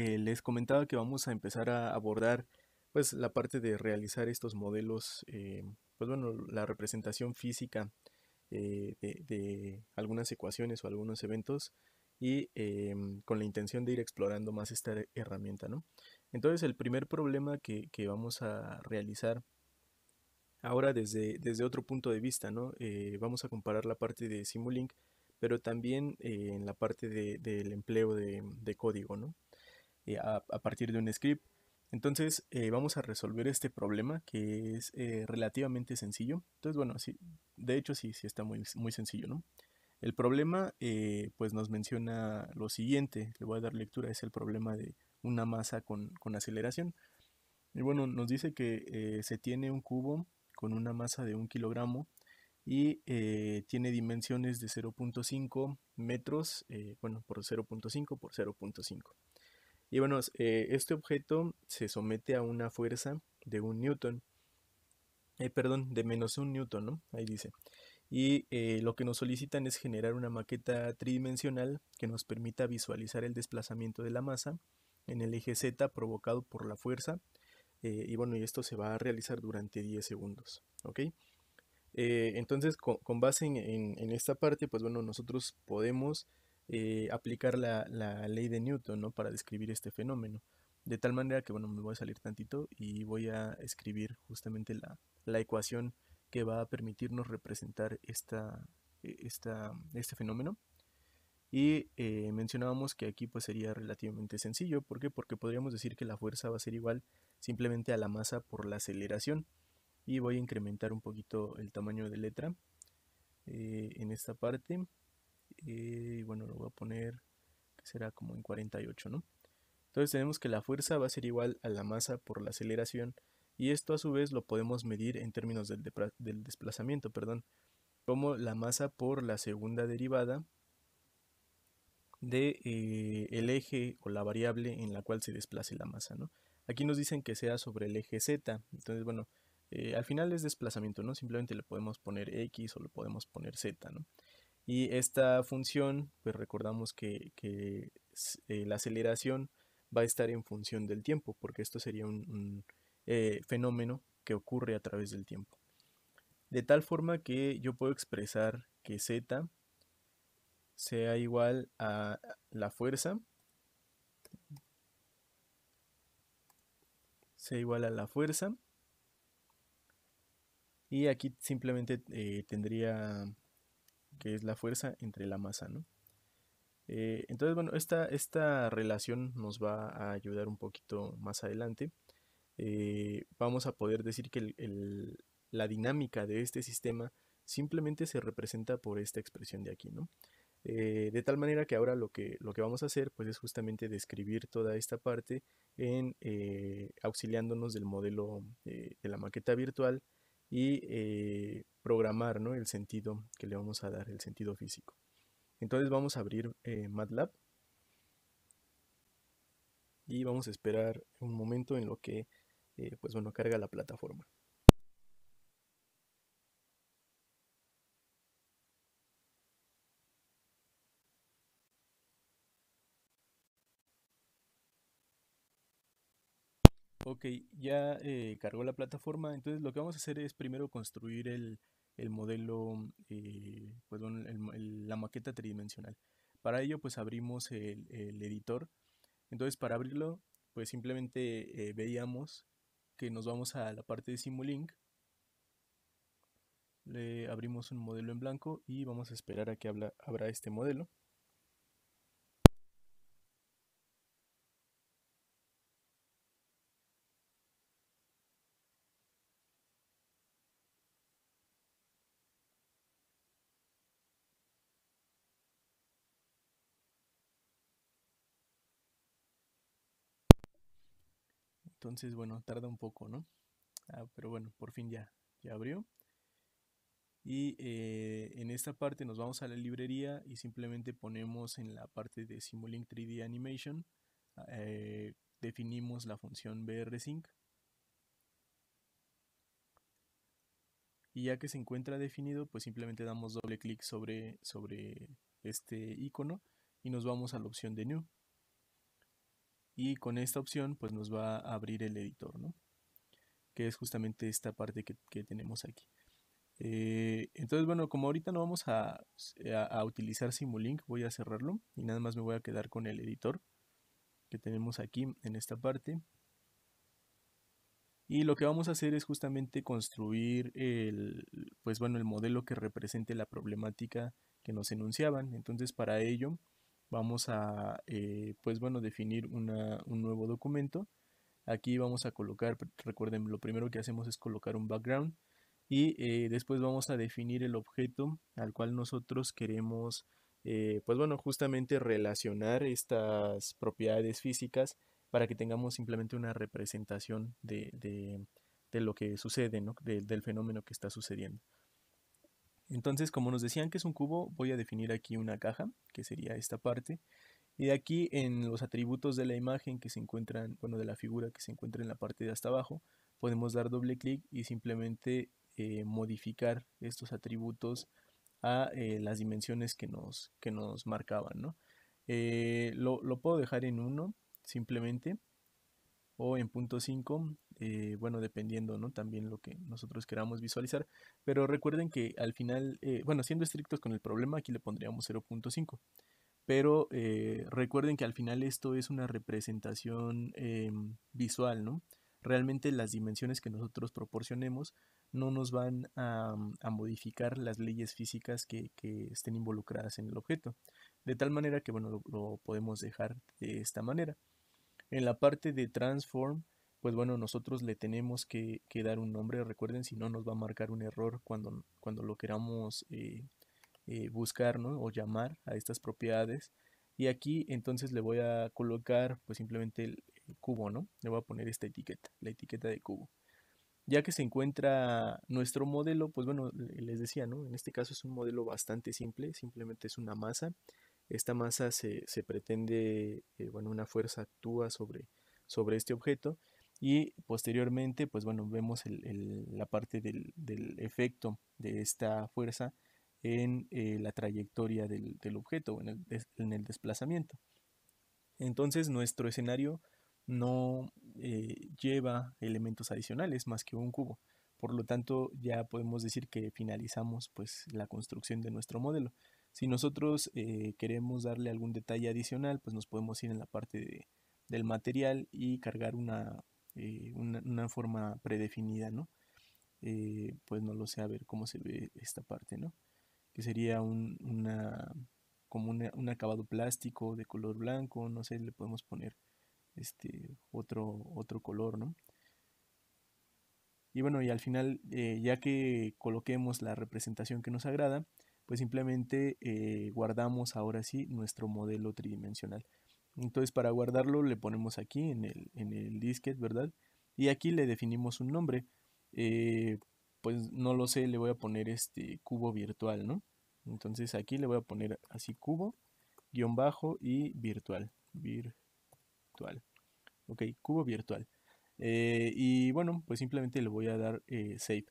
Eh, les comentaba que vamos a empezar a abordar pues la parte de realizar estos modelos, eh, pues bueno, la representación física eh, de, algunas ecuaciones o algunos eventos y con la intención de ir explorando más esta herramienta, ¿no? Entonces el primer problema que, vamos a realizar ahora desde, desde, otro punto de vista, ¿no? vamos a comparar la parte de Simulink, pero también en la parte del empleo de código, ¿no? Eh, a, partir de un script. Entonces eh, vamos a resolver este problema que es eh, relativamente sencillo. Entonces bueno, de hecho sí, sí está muy, muy sencillo, ¿no? El problema pues nos menciona lo siguiente, le voy a dar lectura, es el problema de una masa con, aceleración. Y bueno, nos dice que se tiene un cubo con una masa de un kilogramo y tiene dimensiones de 0.5 metros, bueno, por 0.5 por 0.5. Y bueno, eh, este objeto se somete a una fuerza de un newton, eh, perdón, de menos un newton, ¿no? Ahí dice. Y eh, lo que nos solicitan es generar una maqueta tridimensional que nos permita visualizar el desplazamiento de la masa en el eje Z provocado por la fuerza. y bueno, y esto se va a realizar durante 10 segundos, ¿ok? entonces, con, base en, esta parte, pues bueno, nosotros podemos eh, aplicar la, ley de Newton, ¿no? Para describir este fenómeno. De tal manera que, bueno, me voy a salir tantito y voy a escribir justamente la, ecuación que va a permitirnos representar esta, e, esta, este fenómeno. Y eh, mencionábamos que aquí pues sería relativamente sencillo. ¿Por qué? Porque podríamos decir que la fuerza va a ser igual simplemente a la masa por la aceleración. Y voy a incrementar un poquito el tamaño de letra eh, en esta parte. Y bueno, lo voy a poner, que será como en 48, ¿no? Entonces tenemos que la fuerza va a ser igual a la masa por la aceleración y esto a su vez lo podemos medir en términos del, desplazamiento, perdón, como la masa por la segunda derivada de eh, el eje o la variable en la cual se desplace la masa, ¿no? Aquí nos dicen que sea sobre el eje Z, entonces bueno, eh, al final es desplazamiento, ¿no? Simplemente le podemos poner X o le podemos poner Z, ¿no? Y esta función, pues recordamos que, eh, la aceleración va a estar en función del tiempo, porque esto sería un, eh, fenómeno que ocurre a través del tiempo. De tal forma que yo puedo expresar que z sea igual a la fuerza, sea igual a la fuerza, y aquí simplemente eh, tendría que es la fuerza entre la masa, ¿no? Eh, entonces, bueno, esta, esta relación nos va a ayudar un poquito más adelante. Eh, vamos a poder decir que la dinámica de este sistema simplemente se representa por esta expresión de aquí, ¿no? Eh, de tal manera que ahora lo que, lo que vamos a hacer pues, es justamente describir toda esta parte en, auxiliándonos del modelo de la maqueta virtual y eh, programar ¿no? el sentido que le vamos a dar, el sentido físico. Entonces vamos a abrir eh, MATLAB y vamos a esperar un momento en lo que eh, pues carga la plataforma. Ok, ya eh, cargó la plataforma, entonces lo que vamos a hacer es primero construir el, modelo, eh, pues la maqueta tridimensional. Para ello pues abrimos el, editor, entonces para abrirlo pues simplemente eh, veíamos que nos vamos a la parte de Simulink, le abrimos un modelo en blanco y vamos a esperar a que habrá abra este modelo. Entonces, bueno, tarda un poco, ¿no? Ah, pero bueno, por fin ya, ya abrió. Y eh, en esta parte nos vamos a la librería y simplemente ponemos en la parte de Simulink 3D Animation, ah, eh, definimos la función BRSync. Y ya que se encuentra definido, pues simplemente damos doble clic sobre, sobre este icono y nos vamos a la opción de New y con esta opción pues nos va a abrir el editor, ¿no? que es justamente esta parte que, tenemos aquí. Eh, entonces, bueno, como ahorita no vamos a, utilizar Simulink, voy a cerrarlo y nada más me voy a quedar con el editor que tenemos aquí en esta parte. Y lo que vamos a hacer es justamente construir el, pues bueno, el modelo que represente la problemática que nos enunciaban. Entonces, para ello, vamos a, eh, pues, bueno, definir un nuevo documento. Aquí vamos a colocar, recuerden, lo primero que hacemos es colocar un background y eh, después vamos a definir el objeto al cual nosotros queremos, eh, pues bueno, justamente relacionar estas propiedades físicas para que tengamos simplemente una representación de, lo que sucede, del fenómeno que está sucediendo. Entonces, como nos decían que es un cubo, voy a definir aquí una caja, que sería esta parte. Y aquí en los atributos de la imagen que se encuentran, bueno, de la figura que se encuentra en la parte de hasta abajo, podemos dar doble clic y simplemente eh, modificar estos atributos a eh, las dimensiones que nos, que nos marcaban, ¿no? Eh, lo, puedo dejar en 1 simplemente o en punto .5 eh, bueno, dependiendo, También lo que nosotros queramos visualizar, pero recuerden que al final, eh, bueno, siendo estrictos con el problema, aquí le pondríamos 0.5, pero eh, recuerden que al final esto es una representación em, visual, ¿no? Realmente las dimensiones que nosotros proporcionemos no nos van a, mm, modificar las leyes físicas que, estén involucradas en el objeto, de tal manera que, bueno, lo podemos dejar de esta manera. En la parte de transform, pues bueno, nosotros le tenemos que, dar un nombre, recuerden, si no nos va a marcar un error cuando, cuando lo queramos eh, eh, buscar ¿no? o llamar a estas propiedades. Y aquí entonces le voy a colocar pues simplemente el, cubo, ¿no? Le voy a poner esta etiqueta, la etiqueta de cubo. Ya que se encuentra nuestro modelo, pues bueno, les decía, ¿no? En este caso es un modelo bastante simple, simplemente es una masa. Esta masa se, pretende, eh, bueno, una fuerza actúa sobre, sobre este objeto y posteriormente pues bueno vemos la parte del, efecto de esta fuerza en eh, la trayectoria del, objeto en el, desplazamiento entonces nuestro escenario no eh, lleva elementos adicionales más que un cubo por lo tanto ya podemos decir que finalizamos pues la construcción de nuestro modelo si nosotros eh, queremos darle algún detalle adicional pues nos podemos ir en la parte del material y cargar una, eh, una, forma predefinida, ¿no? Eh, pues no lo sé, a ver cómo se ve esta parte, ¿no? Que sería un, una, como un acabado plástico de color blanco, no sé, le podemos poner este otro, otro color, ¿no? Y bueno, y al final, eh, ya que coloquemos la representación que nos agrada, pues simplemente guardamos ahora sí nuestro modelo tridimensional. Entonces para guardarlo le ponemos aquí en el, en ¿verdad? Y aquí le definimos un nombre. Eh, pues no lo sé, le voy a poner este cubo virtual, ¿no? Entonces aquí le voy a poner así cubo, guión bajo y virtual. Virtual. Ok, cubo virtual. Eh, y bueno, pues simplemente le voy a dar eh, save.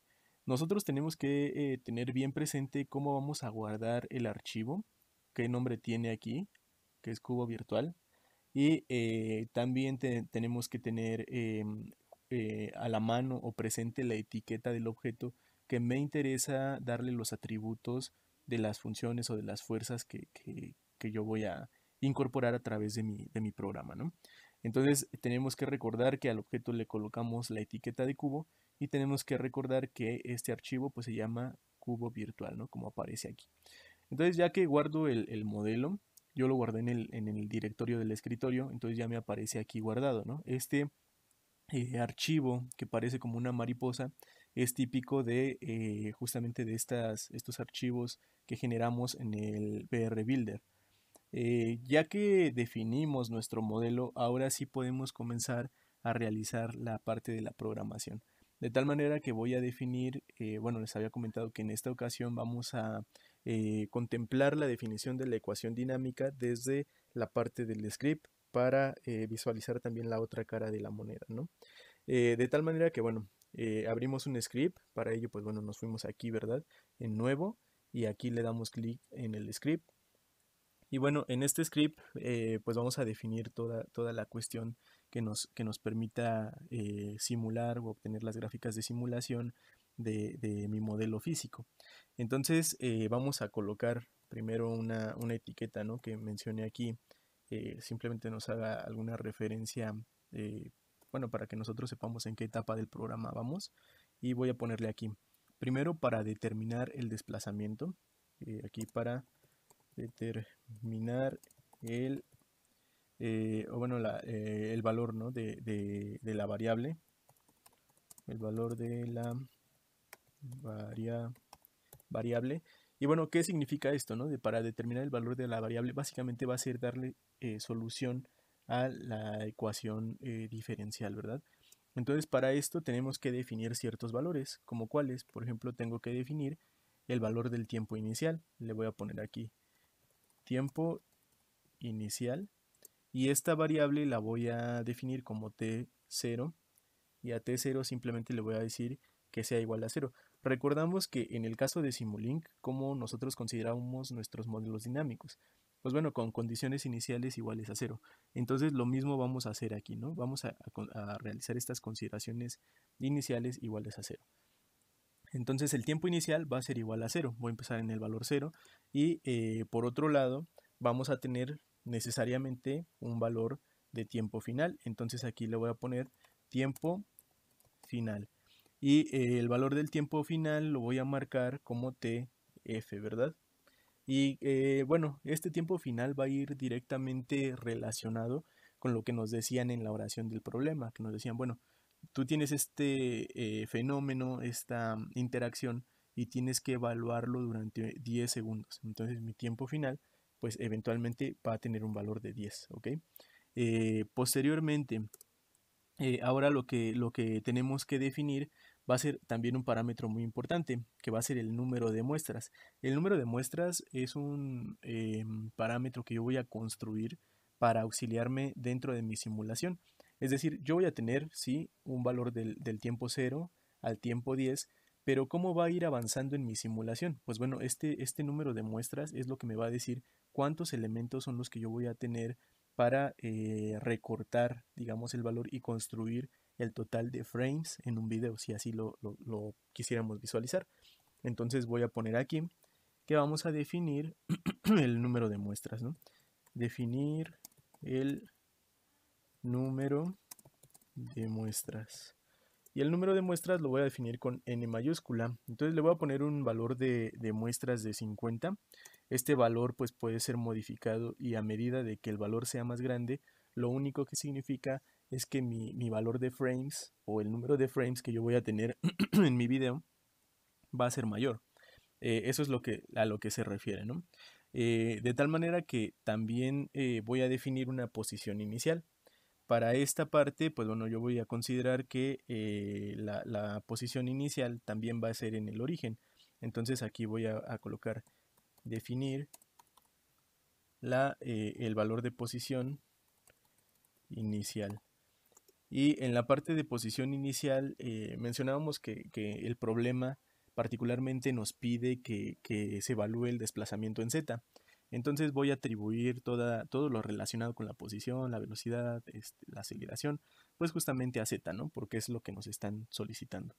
Nosotros tenemos que tener bien presente cómo vamos a guardar el archivo, qué nombre tiene aquí, que es cubo virtual. Y eh, también tenemos que tener em, eh, a la mano o presente la etiqueta del objeto que me interesa darle los atributos de las funciones o de las fuerzas que, yo voy a incorporar a través de mi, de mi programa. ¿no? Entonces tenemos que recordar que al objeto le colocamos la etiqueta de cubo y tenemos que recordar que este archivo pues, se llama cubo virtual, ¿no? como aparece aquí. Entonces ya que guardo el, el modelo, yo lo guardé en el, en el directorio del escritorio, entonces ya me aparece aquí guardado, Este eh, archivo que parece como una mariposa es típico de eh, justamente de estas, estos archivos que generamos en el br Builder. Eh, ya que definimos nuestro modelo, ahora sí podemos comenzar a realizar la parte de la programación. De tal manera que voy a definir, bueno, les había comentado que en esta ocasión vamos a eh, contemplar la definición de la ecuación dinámica desde la parte del script para eh, visualizar también la otra cara de la moneda, ¿no? Eh, de tal manera que, bueno, abrimos un script, para ello, pues bueno, nos fuimos aquí, ¿verdad? En nuevo, y aquí le damos clic en el script. Y bueno, en este script, pues vamos a definir toda, toda la cuestión que nos, que nos permita simular o obtener las gráficas de simulación de, mi modelo físico. Entonces eh, vamos a colocar primero una, etiqueta ¿no? que mencioné aquí, eh, simplemente nos haga alguna referencia, eh, bueno, para que nosotros sepamos en qué etapa del programa vamos. Y voy a ponerle aquí, primero para determinar el desplazamiento, aquí para determinar el, bueno, el valor ¿no? de la variable, el valor de la varia, variable. Y bueno, ¿qué significa esto? No? De para determinar el valor de la variable, básicamente va a ser darle eh, solución a la ecuación eh, diferencial, ¿verdad? Entonces, para esto tenemos que definir ciertos valores, como cuáles. Por ejemplo, tengo que definir el valor del tiempo inicial. Le voy a poner aquí tiempo inicial. Y esta variable la voy a definir como t0. Y a t0 simplemente le voy a decir que sea igual a 0. Recordamos que en el caso de Simulink, cómo nosotros consideramos nuestros modelos dinámicos. Pues bueno, con condiciones iniciales iguales a cero. Entonces lo mismo vamos a hacer aquí, ¿no? Vamos a, realizar estas consideraciones iniciales iguales a cero. Entonces el tiempo inicial va a ser igual a cero. Voy a empezar en el valor cero. Y eh, por otro lado, vamos a tener necesariamente un valor de tiempo final. Entonces aquí le voy a poner tiempo final y eh, el valor del tiempo final lo voy a marcar como TF, ¿verdad? Y eh, bueno, este tiempo final va a ir directamente relacionado con lo que nos decían en la oración del problema, que nos decían, bueno, tú tienes este eh, fenómeno, esta interacción, y tienes que evaluarlo durante 10 segundos. Entonces mi tiempo final, pues eventualmente va a tener un valor de 10, ¿ok? posteriormente, ahora lo que, lo que tenemos que definir va a ser también un parámetro muy importante, que va a ser el número de muestras. El número de muestras es un em, parámetro que yo voy a construir para auxiliarme dentro de mi simulación. Es decir, yo voy a tener, sí, un valor del, tiempo 0 al tiempo 10, pero ¿cómo va a ir avanzando en mi simulación? Pues bueno, este, este número de muestras es lo que me va a decir cuántos elementos son los que yo voy a tener para eh, recortar, digamos, el valor y construir el total de frames en un video, si así lo, quisiéramos visualizar. Entonces voy a poner aquí que vamos a definir el número de muestras, Definir el número de muestras. Y el número de muestras lo voy a definir con n mayúscula. Entonces le voy a poner un valor de, de, muestras de 50. Este valor pues puede ser modificado y a medida de que el valor sea más grande, lo único que significa es que mi, valor de frames o el número de frames que yo voy a tener en mi video va a ser mayor. Eh, eso es lo que, a lo que se refiere, ¿no? Eh, de tal manera que también eh, voy a definir una posición inicial. Para esta parte, pues bueno, yo voy a considerar que la, posición inicial también va a ser en el origen. Entonces aquí voy a, colocar definir la, el valor de posición inicial. Y en la parte de posición inicial eh, mencionábamos que, el problema particularmente nos pide que, se evalúe el desplazamiento en Z. Entonces voy a atribuir toda, todo lo relacionado con la posición, la velocidad, este, la aceleración, pues justamente a Z, ¿no? Porque es lo que nos están solicitando.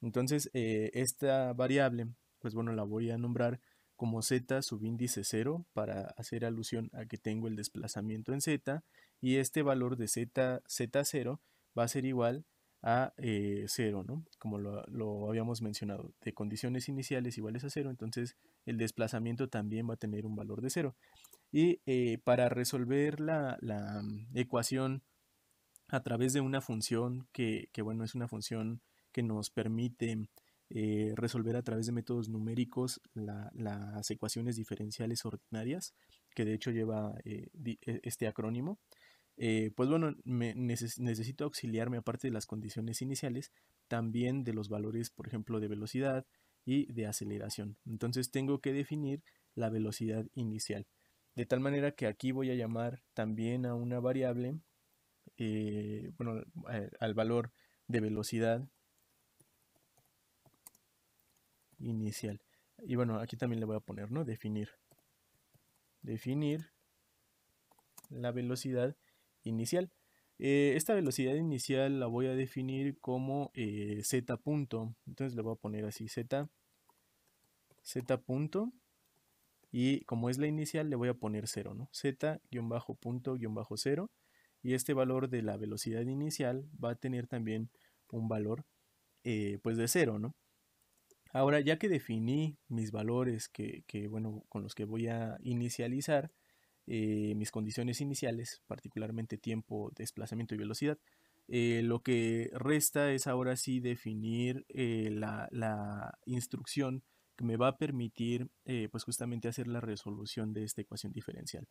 Entonces eh, esta variable, pues bueno, la voy a nombrar como z subíndice 0 para hacer alusión a que tengo el desplazamiento en z y este valor de z, z0 va a ser igual a 0, eh, ¿no? como lo, habíamos mencionado, de condiciones iniciales iguales a 0, entonces el desplazamiento también va a tener un valor de 0. Y eh, para resolver la, mm, ecuación a través de una función que, que, bueno, es una función que nos permite eh, resolver a través de métodos numéricos las ecuaciones diferenciales ordinarias, que de hecho lleva eh, e, este acrónimo. Eh, pues bueno, necesito auxiliarme aparte de las condiciones iniciales, también de los valores, por ejemplo, de velocidad y de aceleración. Entonces tengo que definir la velocidad inicial. De tal manera que aquí voy a llamar también a una variable, bueno, al valor de velocidad inicial. Y bueno, aquí también le voy a poner, ¿no? Definir. Definir la velocidad inicial. Eh, esta velocidad inicial la voy a definir como eh, z punto. Entonces le voy a poner así z, z punto. Y como es la inicial le voy a poner 0, ¿no? z bajo punto guión bajo 0. Y este valor de la velocidad inicial va a tener también un valor eh, pues de 0, ¿no? Ahora, ya que definí mis valores con los que voy a inicializar, eh, mis condiciones iniciales, particularmente tiempo, desplazamiento y velocidad, eh, lo que resta es ahora sí definir eh, la, instrucción que me va a permitir pues, justamente hacer la resolución de esta ecuación diferencial.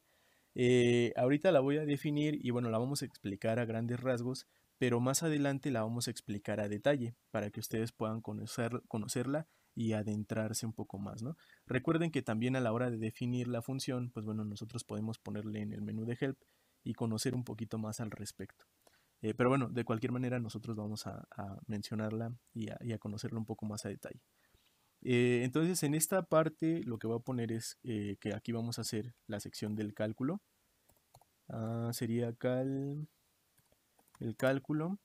ahorita la voy a definir y bueno, la vamos a explicar a grandes rasgos, pero más adelante la vamos a explicar a detalle para que ustedes puedan conocerla y adentrarse un poco más, ¿no? Recuerden que también a la hora de definir la función, pues bueno, nosotros podemos ponerle en el menú de help y conocer un poquito más al respecto. Eh, pero bueno, de cualquier manera nosotros vamos a, mencionarla y a, conocerla un poco más a detalle. Eh, entonces en esta parte lo que voy a poner es eh, que aquí vamos a hacer la sección del cálculo. Ah, sería cal el cálculo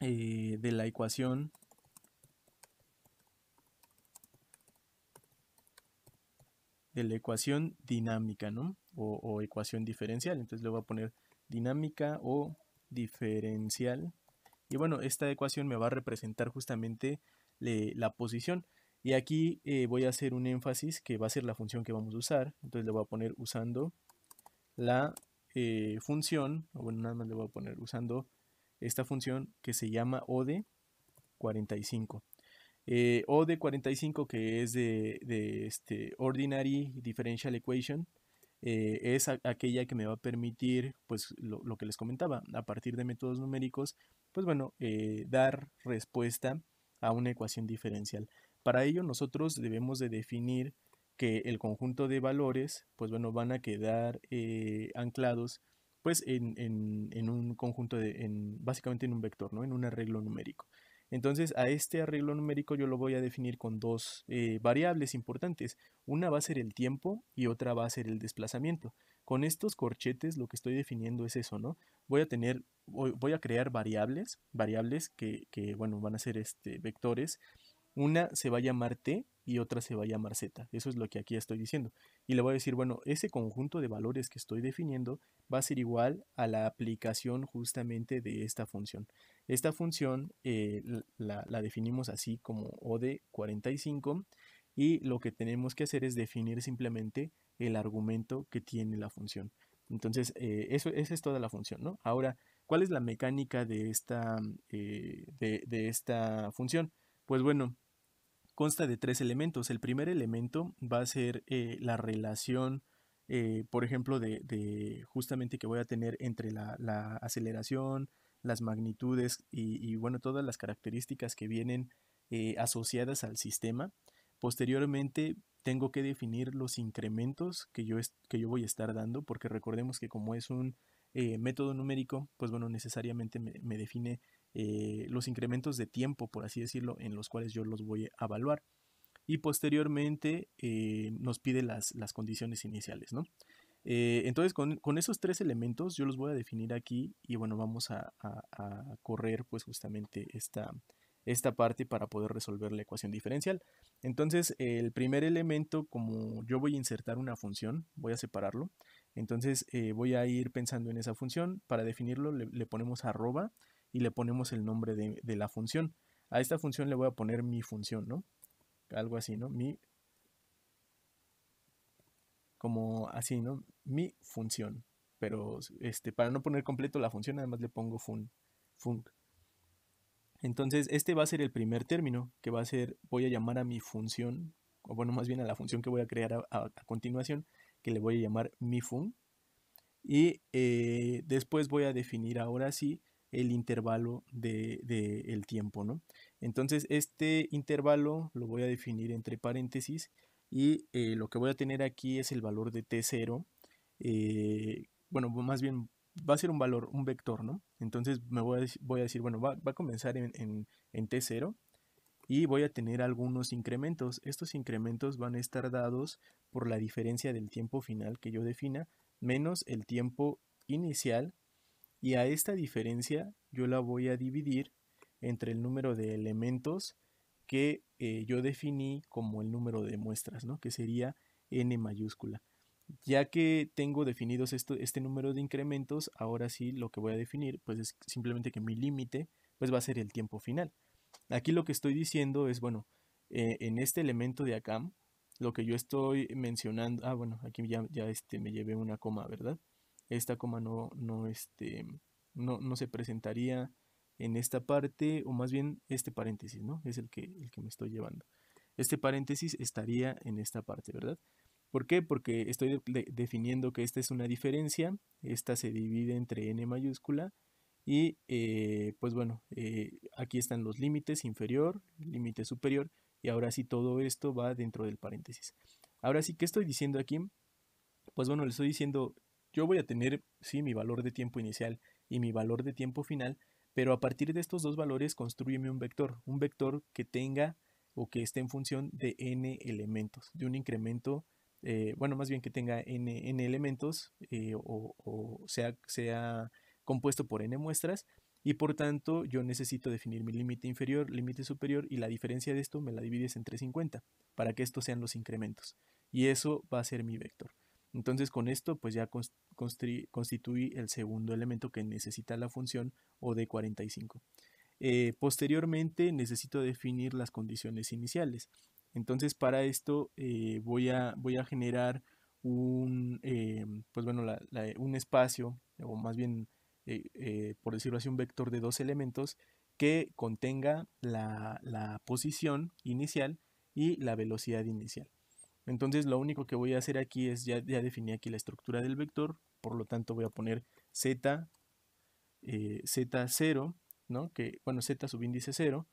eh, de la ecuación de la ecuación dinámica, O, ecuación diferencial. Entonces le voy a poner dinámica o diferencial. Y bueno, esta ecuación me va a representar justamente la posición. Y aquí eh, voy a hacer un énfasis que va a ser la función que vamos a usar. Entonces le voy a poner usando la eh, función, bueno, nada más le voy a poner usando esta función que se llama OD45. Eh, OD45 que es de, este Ordinary Differential Equation eh, es aquella que me va a permitir, pues lo, lo, que les comentaba, a partir de métodos numéricos, pues bueno, eh, dar respuesta a una ecuación diferencial. Para ello nosotros debemos de definir que el conjunto de valores, pues bueno, van a quedar eh, anclados pues en, un conjunto de, en, básicamente en un vector, ¿no? En un arreglo numérico. Entonces a este arreglo numérico yo lo voy a definir con dos eh, variables importantes. Una va a ser el tiempo y otra va a ser el desplazamiento. Con estos corchetes lo que estoy definiendo es eso, ¿no? Voy a tener, voy a crear variables, variables que, bueno, van a ser este, vectores. Una se va a llamar t y otra se va a llamar Z. Eso es lo que aquí estoy diciendo. Y le voy a decir, bueno, ese conjunto de valores que estoy definiendo va a ser igual a la aplicación justamente de esta función. Esta función eh, la, definimos así como O de 45 y lo que tenemos que hacer es definir simplemente el argumento que tiene la función. Entonces, eh, eso, esa es toda la función, ¿no? Ahora, ¿cuál es la mecánica de esta, eh, de esta función? Pues bueno, consta de tres elementos. El primer elemento va a ser eh, la relación, eh, por ejemplo, de, justamente que voy a tener entre la, aceleración, las magnitudes y, bueno, todas las características que vienen eh, asociadas al sistema. Posteriormente tengo que definir los incrementos que yo, que yo voy a estar dando, porque recordemos que como es un método numérico, pues bueno, necesariamente me define eh, los incrementos de tiempo, por así decirlo, en los cuales yo los voy a evaluar. Y posteriormente eh, nos pide las, condiciones iniciales, eh, entonces, con, esos tres elementos yo los voy a definir aquí y bueno, vamos a, correr pues justamente esta, esta parte para poder resolver la ecuación diferencial. Entonces, el primer elemento, como yo voy a insertar una función, voy a separarlo. Entonces, voy a ir pensando en esa función. Para definirlo, le, ponemos arroba y le ponemos el nombre de, la función. A esta función le voy a poner mi función, ¿no? Algo así, ¿no? Mi... Como así, ¿no? Mi función. Pero este, para no poner completo la función, además le pongo fun. fun. Entonces, este va a ser el primer término, que va a ser, voy a llamar a mi función, o bueno, más bien a la función que voy a crear a, continuación, que le voy a llamar mi fun. Y eh, después voy a definir ahora sí el intervalo del de, el tiempo, ¿no? Entonces, este intervalo lo voy a definir entre paréntesis y eh, lo que voy a tener aquí es el valor de t0. Eh, bueno, más bien va a ser un valor, un vector, ¿no? Entonces me voy a, decir, bueno, va, a comenzar en, en, t0 y voy a tener algunos incrementos. Estos incrementos van a estar dados por la diferencia del tiempo final que yo defina menos el tiempo inicial y a esta diferencia yo la voy a dividir entre el número de elementos que eh, yo definí como el número de muestras, ¿no? que sería n mayúscula. Ya que tengo definidos esto, este número de incrementos, ahora sí lo que voy a definir pues es simplemente que mi límite pues va a ser el tiempo final. Aquí lo que estoy diciendo es, bueno, eh, en este elemento de acá, lo que yo estoy mencionando, ah, bueno, aquí ya, este, me llevé una coma, ¿verdad? esta coma no, no, este, no, se presentaría en esta parte, o más bien este paréntesis, ¿no? Es el que, el que me estoy llevando. Este paréntesis estaría en esta parte, ¿verdad? ¿Por qué? Porque estoy definiendo que esta es una diferencia, esta se divide entre n mayúscula y eh, pues bueno, eh, aquí están los límites inferior, límite superior y ahora sí todo esto va dentro del paréntesis. Ahora sí, ¿qué estoy diciendo aquí? Pues bueno, le estoy diciendo yo voy a tener, sí, mi valor de tiempo inicial y mi valor de tiempo final, pero a partir de estos dos valores construyeme un vector, un vector que tenga o que esté en función de n elementos, de un incremento, eh, bueno, más bien que tenga n, elementos eh, o, o, sea, sea compuesto por n muestras y por tanto yo necesito definir mi límite inferior, límite superior y la diferencia de esto me la divides entre 50 para que estos sean los incrementos y eso va a ser mi vector. Entonces con esto pues ya constituí el segundo elemento que necesita la función o de 45. Eh, posteriormente necesito definir las condiciones iniciales. Entonces para esto eh, voy, a, voy, a, generar un, eh, pues bueno, un espacio, o más bien, por decirlo así, un vector de dos elementos que contenga la posición inicial y la velocidad inicial. Entonces lo único que voy a hacer aquí es, ya, ya definí aquí la estructura del vector, por lo tanto voy a poner z, eh, z0, ¿no? Que, bueno, z subíndice 0,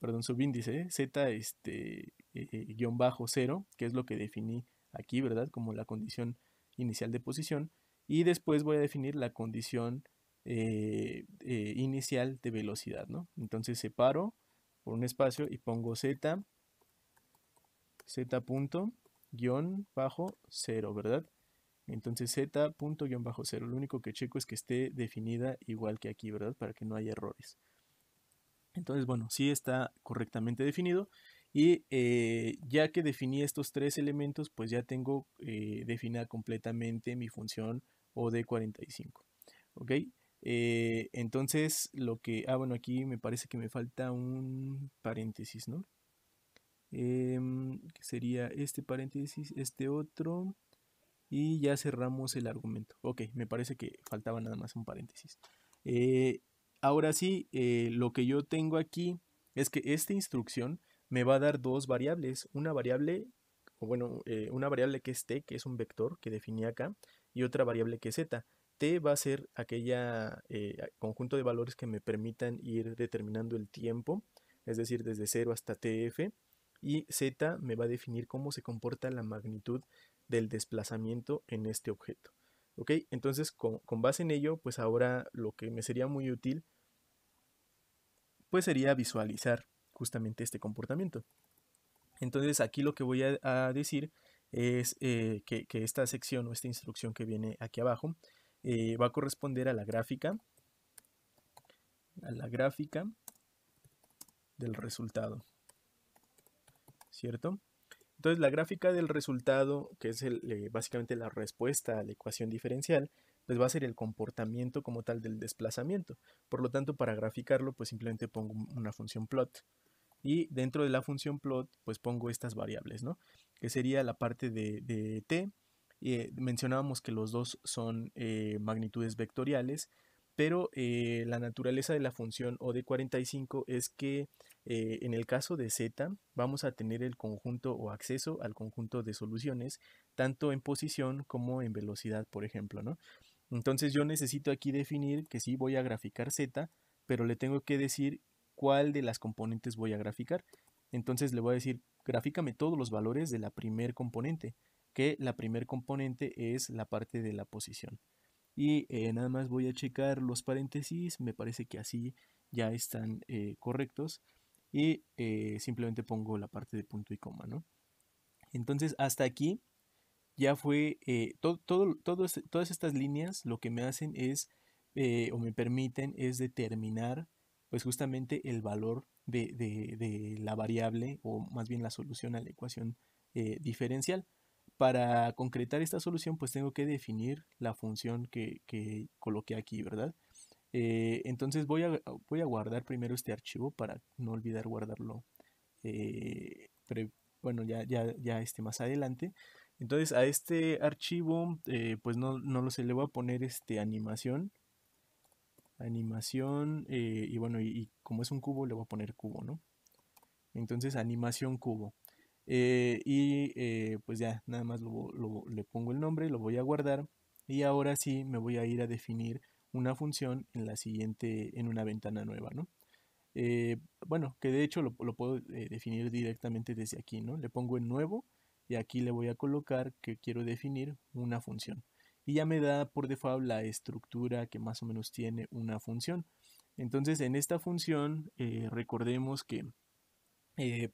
perdón, subíndice, z este, eh, guión bajo 0, que es lo que definí aquí, ¿verdad? Como la condición inicial de posición. Y después voy a definir la condición eh, inicial de velocidad, ¿no? Entonces separo por un espacio y pongo z z punto guión bajo cero, ¿verdad? Entonces z punto guión bajo cero. Lo único que checo es que esté definida igual que aquí, ¿verdad? Para que no haya errores. Entonces, bueno, sí está correctamente definido. Y eh, ya que definí estos tres elementos, pues ya tengo eh, definida completamente mi función OD45. ¿Ok? Eh, entonces, lo que... Ah, bueno, aquí me parece que me falta un paréntesis, ¿no? Em, que sería este paréntesis, este otro, y ya cerramos el argumento. Ok, me parece que faltaba nada más un paréntesis. Eh, ahora sí, eh, lo que yo tengo aquí es que esta instrucción me va a dar dos variables, una variable, bueno, eh, una variable que es t, que es un vector que definí acá, y otra variable que es z. T va a ser aquella conjunto de valores que me permitan ir determinando el tiempo, es decir, desde 0 hasta TF, y Z me va a definir cómo se comporta la magnitud del desplazamiento en este objeto. ¿Ok? Entonces, con, base en ello, pues ahora lo que me sería muy útil, pues sería visualizar justamente este comportamiento. Entonces, aquí lo que voy a, decir es eh, que, esta sección o esta instrucción que viene aquí abajo eh, va a corresponder a la gráfica, a la gráfica del resultado. ¿cierto? Entonces la gráfica del resultado, que es eh, básicamente la respuesta a la ecuación diferencial, pues va a ser el comportamiento como tal del desplazamiento. Por lo tanto, para graficarlo, pues simplemente pongo una función plot. Y dentro de la función plot, pues pongo estas variables, ¿no? Que sería la parte de, t. Eh, mencionábamos que los dos son eh, magnitudes vectoriales pero eh, la naturaleza de la función O de 45 es que eh, en el caso de Z vamos a tener el conjunto o acceso al conjunto de soluciones, tanto en posición como en velocidad, por ejemplo, ¿no? Entonces yo necesito aquí definir que sí voy a graficar Z, pero le tengo que decir cuál de las componentes voy a graficar. Entonces le voy a decir, grafícame todos los valores de la primer componente, que la primer componente es la parte de la posición. Y eh, nada más voy a checar los paréntesis, me parece que así ya están eh, correctos. Y eh, simplemente pongo la parte de punto y coma, ¿no? Entonces hasta aquí ya fue, todo, este, todas estas líneas lo que me hacen es, o me permiten, es determinar pues justamente el valor de, la variable o más bien la solución a la ecuación diferencial para concretar esta solución, pues tengo que definir la función que, que coloqué aquí, ¿verdad? Eh, entonces voy a, voy a guardar primero este archivo para no olvidar guardarlo. Eh, bueno, ya, ya, ya este, más adelante. Entonces a este archivo, eh, pues no, lo sé, le voy a poner este animación. Animación, y bueno, y, como es un cubo, le voy a poner cubo, ¿no? Entonces animación cubo. Eh, y eh, pues ya, nada más le pongo el nombre, lo voy a guardar y ahora sí me voy a ir a definir una función en la siguiente, en una ventana nueva, ¿no? Eh, bueno, que de hecho lo, lo puedo definir directamente desde aquí, ¿no? Le pongo en nuevo y aquí le voy a colocar que quiero definir una función. Y ya me da por default la estructura que más o menos tiene una función. Entonces en esta función recordemos que,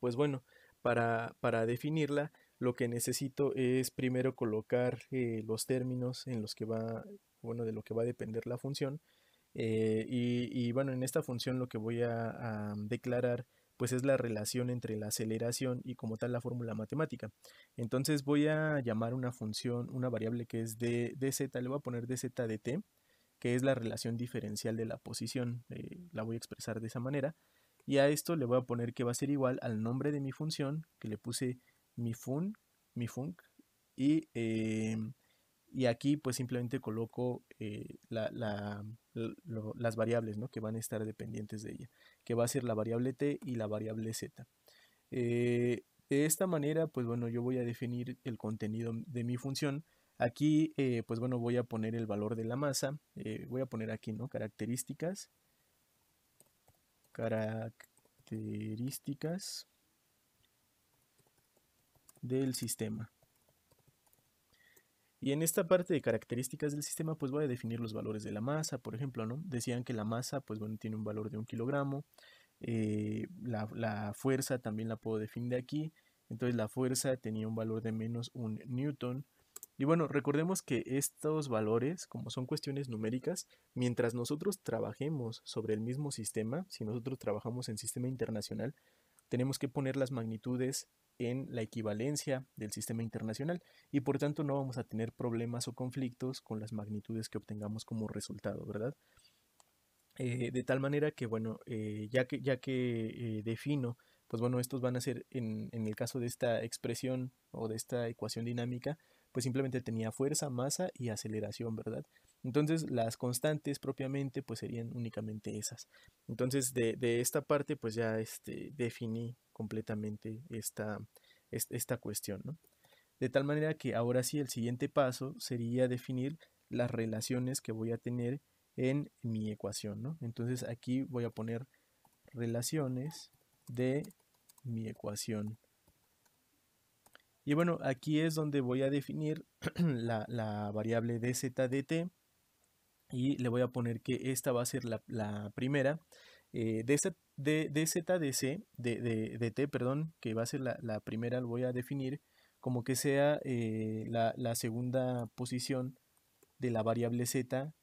pues bueno, para, definirla, lo que necesito es primero colocar eh, los términos en los que va, bueno, de lo que va a depender la función. Eh, y, bueno, en esta función lo que voy a, declarar pues es la relación entre la aceleración y como tal la fórmula matemática. Entonces voy a llamar una función, una variable que es de, dz, le voy a poner dz de t, que es la relación diferencial de la posición, eh, la voy a expresar de esa manera. Y a esto le voy a poner que va a ser igual al nombre de mi función, que le puse mi fun, mi func, y, em, aquí pues simplemente coloco eh, las variables ¿no? que van a estar dependientes de ella, que va a ser la variable t y la variable z. Eh, de esta manera, pues bueno, yo voy a definir el contenido de mi función. Aquí, eh, pues bueno, voy a poner el valor de la masa, voy a poner aquí, ¿no? Características, características del sistema. Y en esta parte de características del sistema, pues voy a definir los valores de la masa, por ejemplo, ¿no? Decían que la masa, pues bueno, tiene un valor de un kilogramo. Eh, la, la, fuerza también la puedo definir aquí. Entonces la fuerza tenía un valor de menos un newton. Y bueno, recordemos que estos valores, como son cuestiones numéricas, mientras nosotros trabajemos sobre el mismo sistema, si nosotros trabajamos en sistema internacional, tenemos que poner las magnitudes en la equivalencia del sistema internacional y por tanto no vamos a tener problemas o conflictos con las magnitudes que obtengamos como resultado, ¿verdad? Eh, de tal manera que, bueno, eh, ya que, ya que eh, defino, pues bueno, estos van a ser en, en el caso de esta expresión o de esta ecuación dinámica, pues simplemente tenía fuerza, masa y aceleración, ¿verdad? Entonces las constantes propiamente pues serían únicamente esas. Entonces de, esta parte pues ya este, definí completamente esta, esta cuestión, ¿no? De tal manera que ahora sí el siguiente paso sería definir las relaciones que voy a tener en mi ecuación, ¿no? Entonces aquí voy a poner relaciones de mi ecuación y bueno, aquí es donde voy a definir la, la variable dzdt y le voy a poner que esta va a ser la, primera. Eh, de, de, de, de, t, perdón, que va a ser la, primera, lo voy a definir como que sea eh, la, segunda posición de la variable z.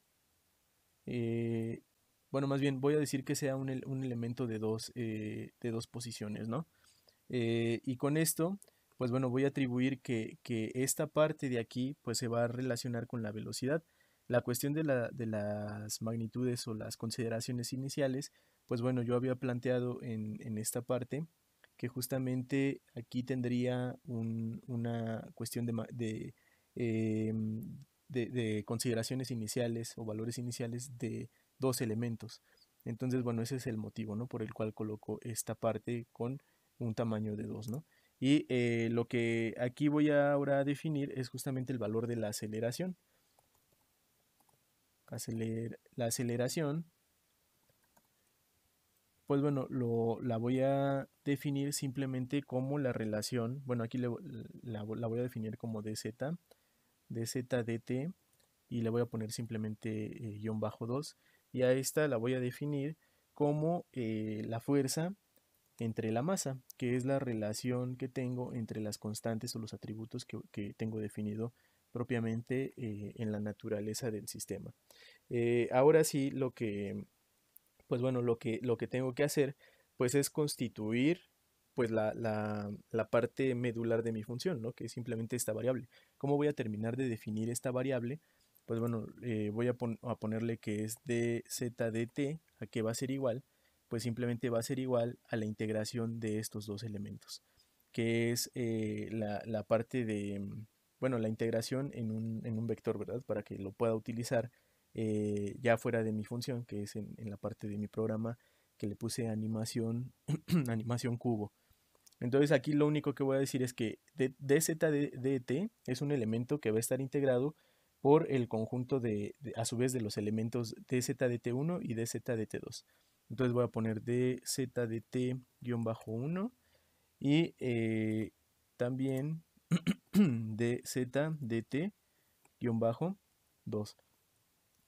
Eh, bueno, más bien voy a decir que sea un, un elemento de dos, de dos posiciones, ¿no? y con esto pues bueno, voy a atribuir que, esta parte de aquí pues se va a relacionar con la velocidad. La cuestión de, las magnitudes o las consideraciones iniciales, pues bueno, yo había planteado en, esta parte que justamente aquí tendría una cuestión em, de, consideraciones iniciales o valores iniciales de dos elementos. Entonces, bueno, ese es el motivo, ¿no? Por el cual coloco esta parte con un tamaño de dos, ¿no? Y eh, lo que aquí voy a ahora a definir es justamente el valor de la aceleración. la aceleración, pues bueno, lo, la voy a definir simplemente como la relación, bueno, aquí la, voy a definir como dz, dt, y le voy a poner simplemente eh, guión bajo 2, y a esta la voy a definir como eh, la fuerza entre la masa, que es la relación que tengo entre las constantes o los atributos que, tengo definido propiamente eh, en la naturaleza del sistema. Eh, ahora sí, lo que, pues bueno, lo que, lo que tengo que hacer, pues es constituir pues la, parte medular de mi función, ¿no? que es simplemente esta variable. ¿Cómo voy a terminar de definir esta variable? Pues bueno, eh, voy a, ponerle que es de z a que va a ser igual pues simplemente va a ser igual a la integración de estos dos elementos, que es eh, la, parte de, mm, bueno, la integración en un, vector, ¿verdad? Para que lo pueda utilizar eh, ya fuera de mi función, que es en, la parte de mi programa que le puse animación, animación cubo. Entonces aquí lo único que voy a decir es que dzdt es un elemento que va a estar integrado por el conjunto de, a su vez de los elementos dzdt1 y dzdt2. Entonces voy a poner dzdt 1 y eh, también dzdt 2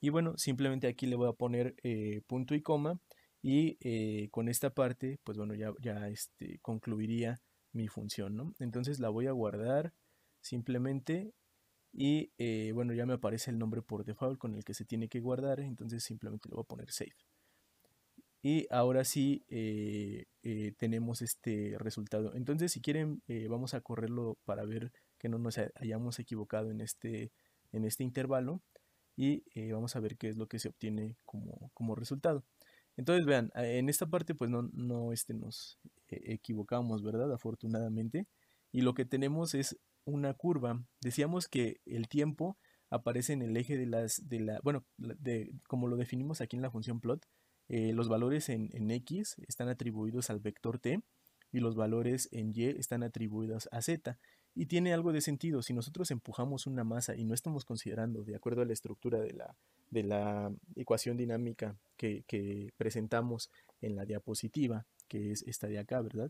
Y bueno, simplemente aquí le voy a poner eh, punto y coma y eh, con esta parte, pues bueno, ya, ya este, concluiría mi función, ¿no? Entonces la voy a guardar simplemente y bueno, ya me aparece el nombre por default con el que se tiene que guardar, entonces simplemente le voy a poner save y ahora sí eh, eh, tenemos este resultado. Entonces, si quieren, eh, vamos a correrlo para ver que no nos hayamos equivocado en este, en este intervalo y vamos a ver qué es lo que se obtiene como, como resultado. Entonces, vean, en esta parte pues no, no este, nos e, equivocamos, ¿verdad? Afortunadamente. Y lo que tenemos es una curva. Decíamos que el tiempo aparece en el eje de las, de la, bueno, de, como lo definimos aquí en la función plot, eh, los valores en, X están atribuidos al vector T y los valores en Y están atribuidos a Z. Y tiene algo de sentido, si nosotros empujamos una masa y no estamos considerando, de acuerdo a la estructura de la, de la ecuación dinámica que, presentamos en la diapositiva, que es esta de acá, ¿verdad?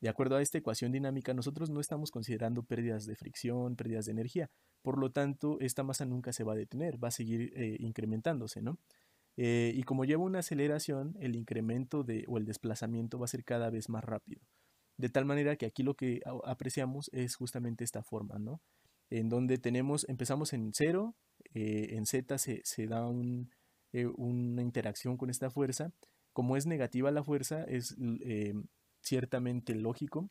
De acuerdo a esta ecuación dinámica, nosotros no estamos considerando pérdidas de fricción, pérdidas de energía, por lo tanto, esta masa nunca se va a detener, va a seguir eh, incrementándose, ¿no? Eh, y como lleva una aceleración, el incremento o el desplazamiento va a ser cada vez más rápido. De tal manera que aquí lo que apreciamos es justamente esta forma, ¿no? En donde tenemos, empezamos en cero, eh, en Z se, da eh, una interacción con esta fuerza. Como es negativa la fuerza, es ciertamente lógico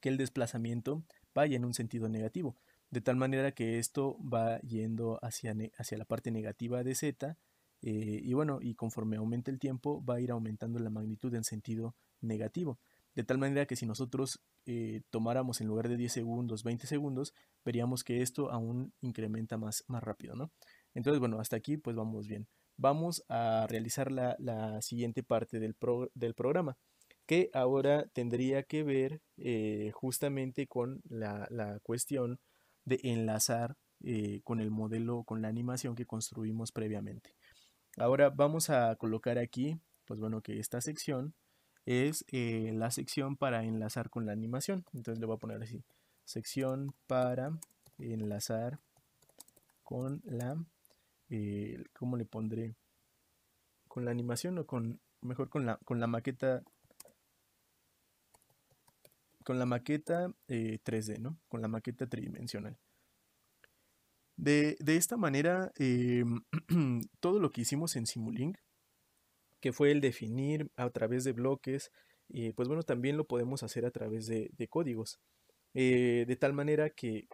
que el desplazamiento vaya en un sentido negativo. De tal manera que esto va yendo hacia, hacia la parte negativa de Z, eh, y bueno, y conforme aumenta el tiempo va a ir aumentando la magnitud en sentido negativo. De tal manera que si nosotros eh, tomáramos en lugar de 10 segundos, 20 segundos, veríamos que esto aún incrementa más, más rápido, ¿no? Entonces, bueno, hasta aquí pues vamos bien. Vamos a realizar la, siguiente parte del, programa, que ahora tendría que ver eh, justamente con la, cuestión de enlazar con el modelo, con la animación que construimos previamente. Ahora vamos a colocar aquí, pues bueno, que esta sección es eh, la sección para enlazar con la animación. Entonces le voy a poner así, sección para enlazar con la, eh, ¿cómo le pondré? Con la animación o con, mejor con la, con la maqueta, con la maqueta 3D, eh, ¿no? Con la maqueta tridimensional. De, esta manera, em, todo lo que hicimos en Simulink, que fue el definir a través de bloques, eh, pues bueno, también lo podemos hacer a través de, códigos. Eh, de tal manera que,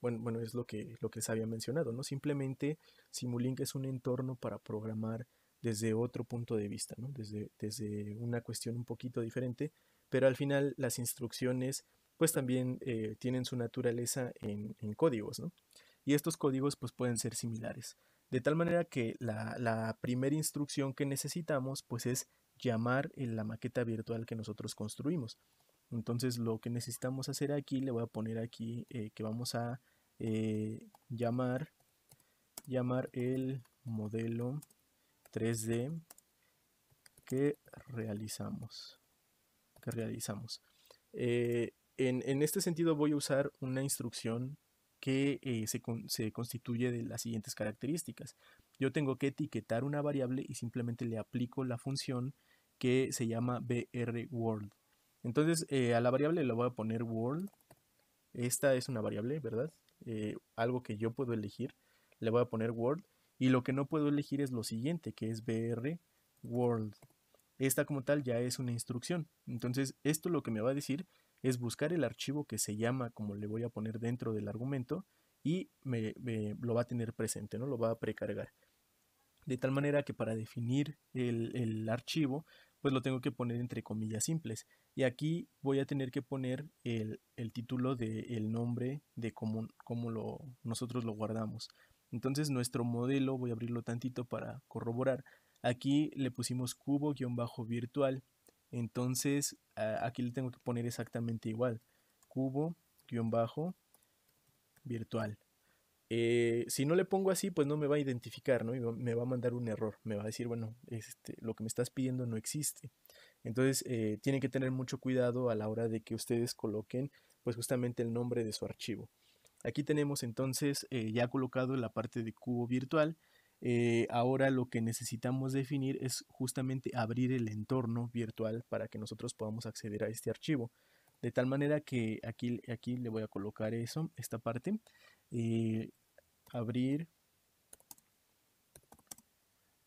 bueno, bueno, es lo que, lo que se había mencionado, ¿no? Simplemente Simulink es un entorno para programar desde otro punto de vista, ¿no? Desde, desde una cuestión un poquito diferente, pero al final las instrucciones pues también eh, tienen su naturaleza en, en códigos, ¿no? y estos códigos pues pueden ser similares. De tal manera que la, primera instrucción que necesitamos pues es llamar en la maqueta virtual que nosotros construimos. Entonces lo que necesitamos hacer aquí, le voy a poner aquí eh, que vamos a eh, llamar, llamar el modelo 3D que realizamos. Que realizamos. Eh, en, en este sentido voy a usar una instrucción que eh, se, constituye de las siguientes características. Yo tengo que etiquetar una variable y simplemente le aplico la función que se llama brWorld. Entonces eh, a la variable le voy a poner world. Esta es una variable, ¿verdad? Eh, algo que yo puedo elegir. Le voy a poner world. Y lo que no puedo elegir es lo siguiente, que es brWorld. Esta como tal ya es una instrucción. Entonces esto lo que me va a decir es buscar el archivo que se llama, como le voy a poner dentro del argumento, y me, lo va a tener presente, ¿no? Lo va a precargar. De tal manera que para definir el, archivo, pues lo tengo que poner entre comillas simples. Y aquí voy a tener que poner el, título del nombre de cómo, lo, nosotros lo guardamos. Entonces nuestro modelo, voy a abrirlo tantito para corroborar. Aquí le pusimos cubo-virtual entonces, aquí le tengo que poner exactamente igual. Cubo, guión bajo, virtual. Eh, si no le pongo así, pues no me va a identificar, ¿no? Me va a mandar un error, me va a decir, bueno, este, lo que me estás pidiendo no existe. Entonces, eh, tienen que tener mucho cuidado a la hora de que ustedes coloquen, pues justamente el nombre de su archivo. Aquí tenemos entonces eh, ya colocado la parte de cubo virtual eh, ahora lo que necesitamos definir es justamente abrir el entorno virtual para que nosotros podamos acceder a este archivo. De tal manera que aquí, aquí le voy a colocar eso, esta parte. Eh, abrir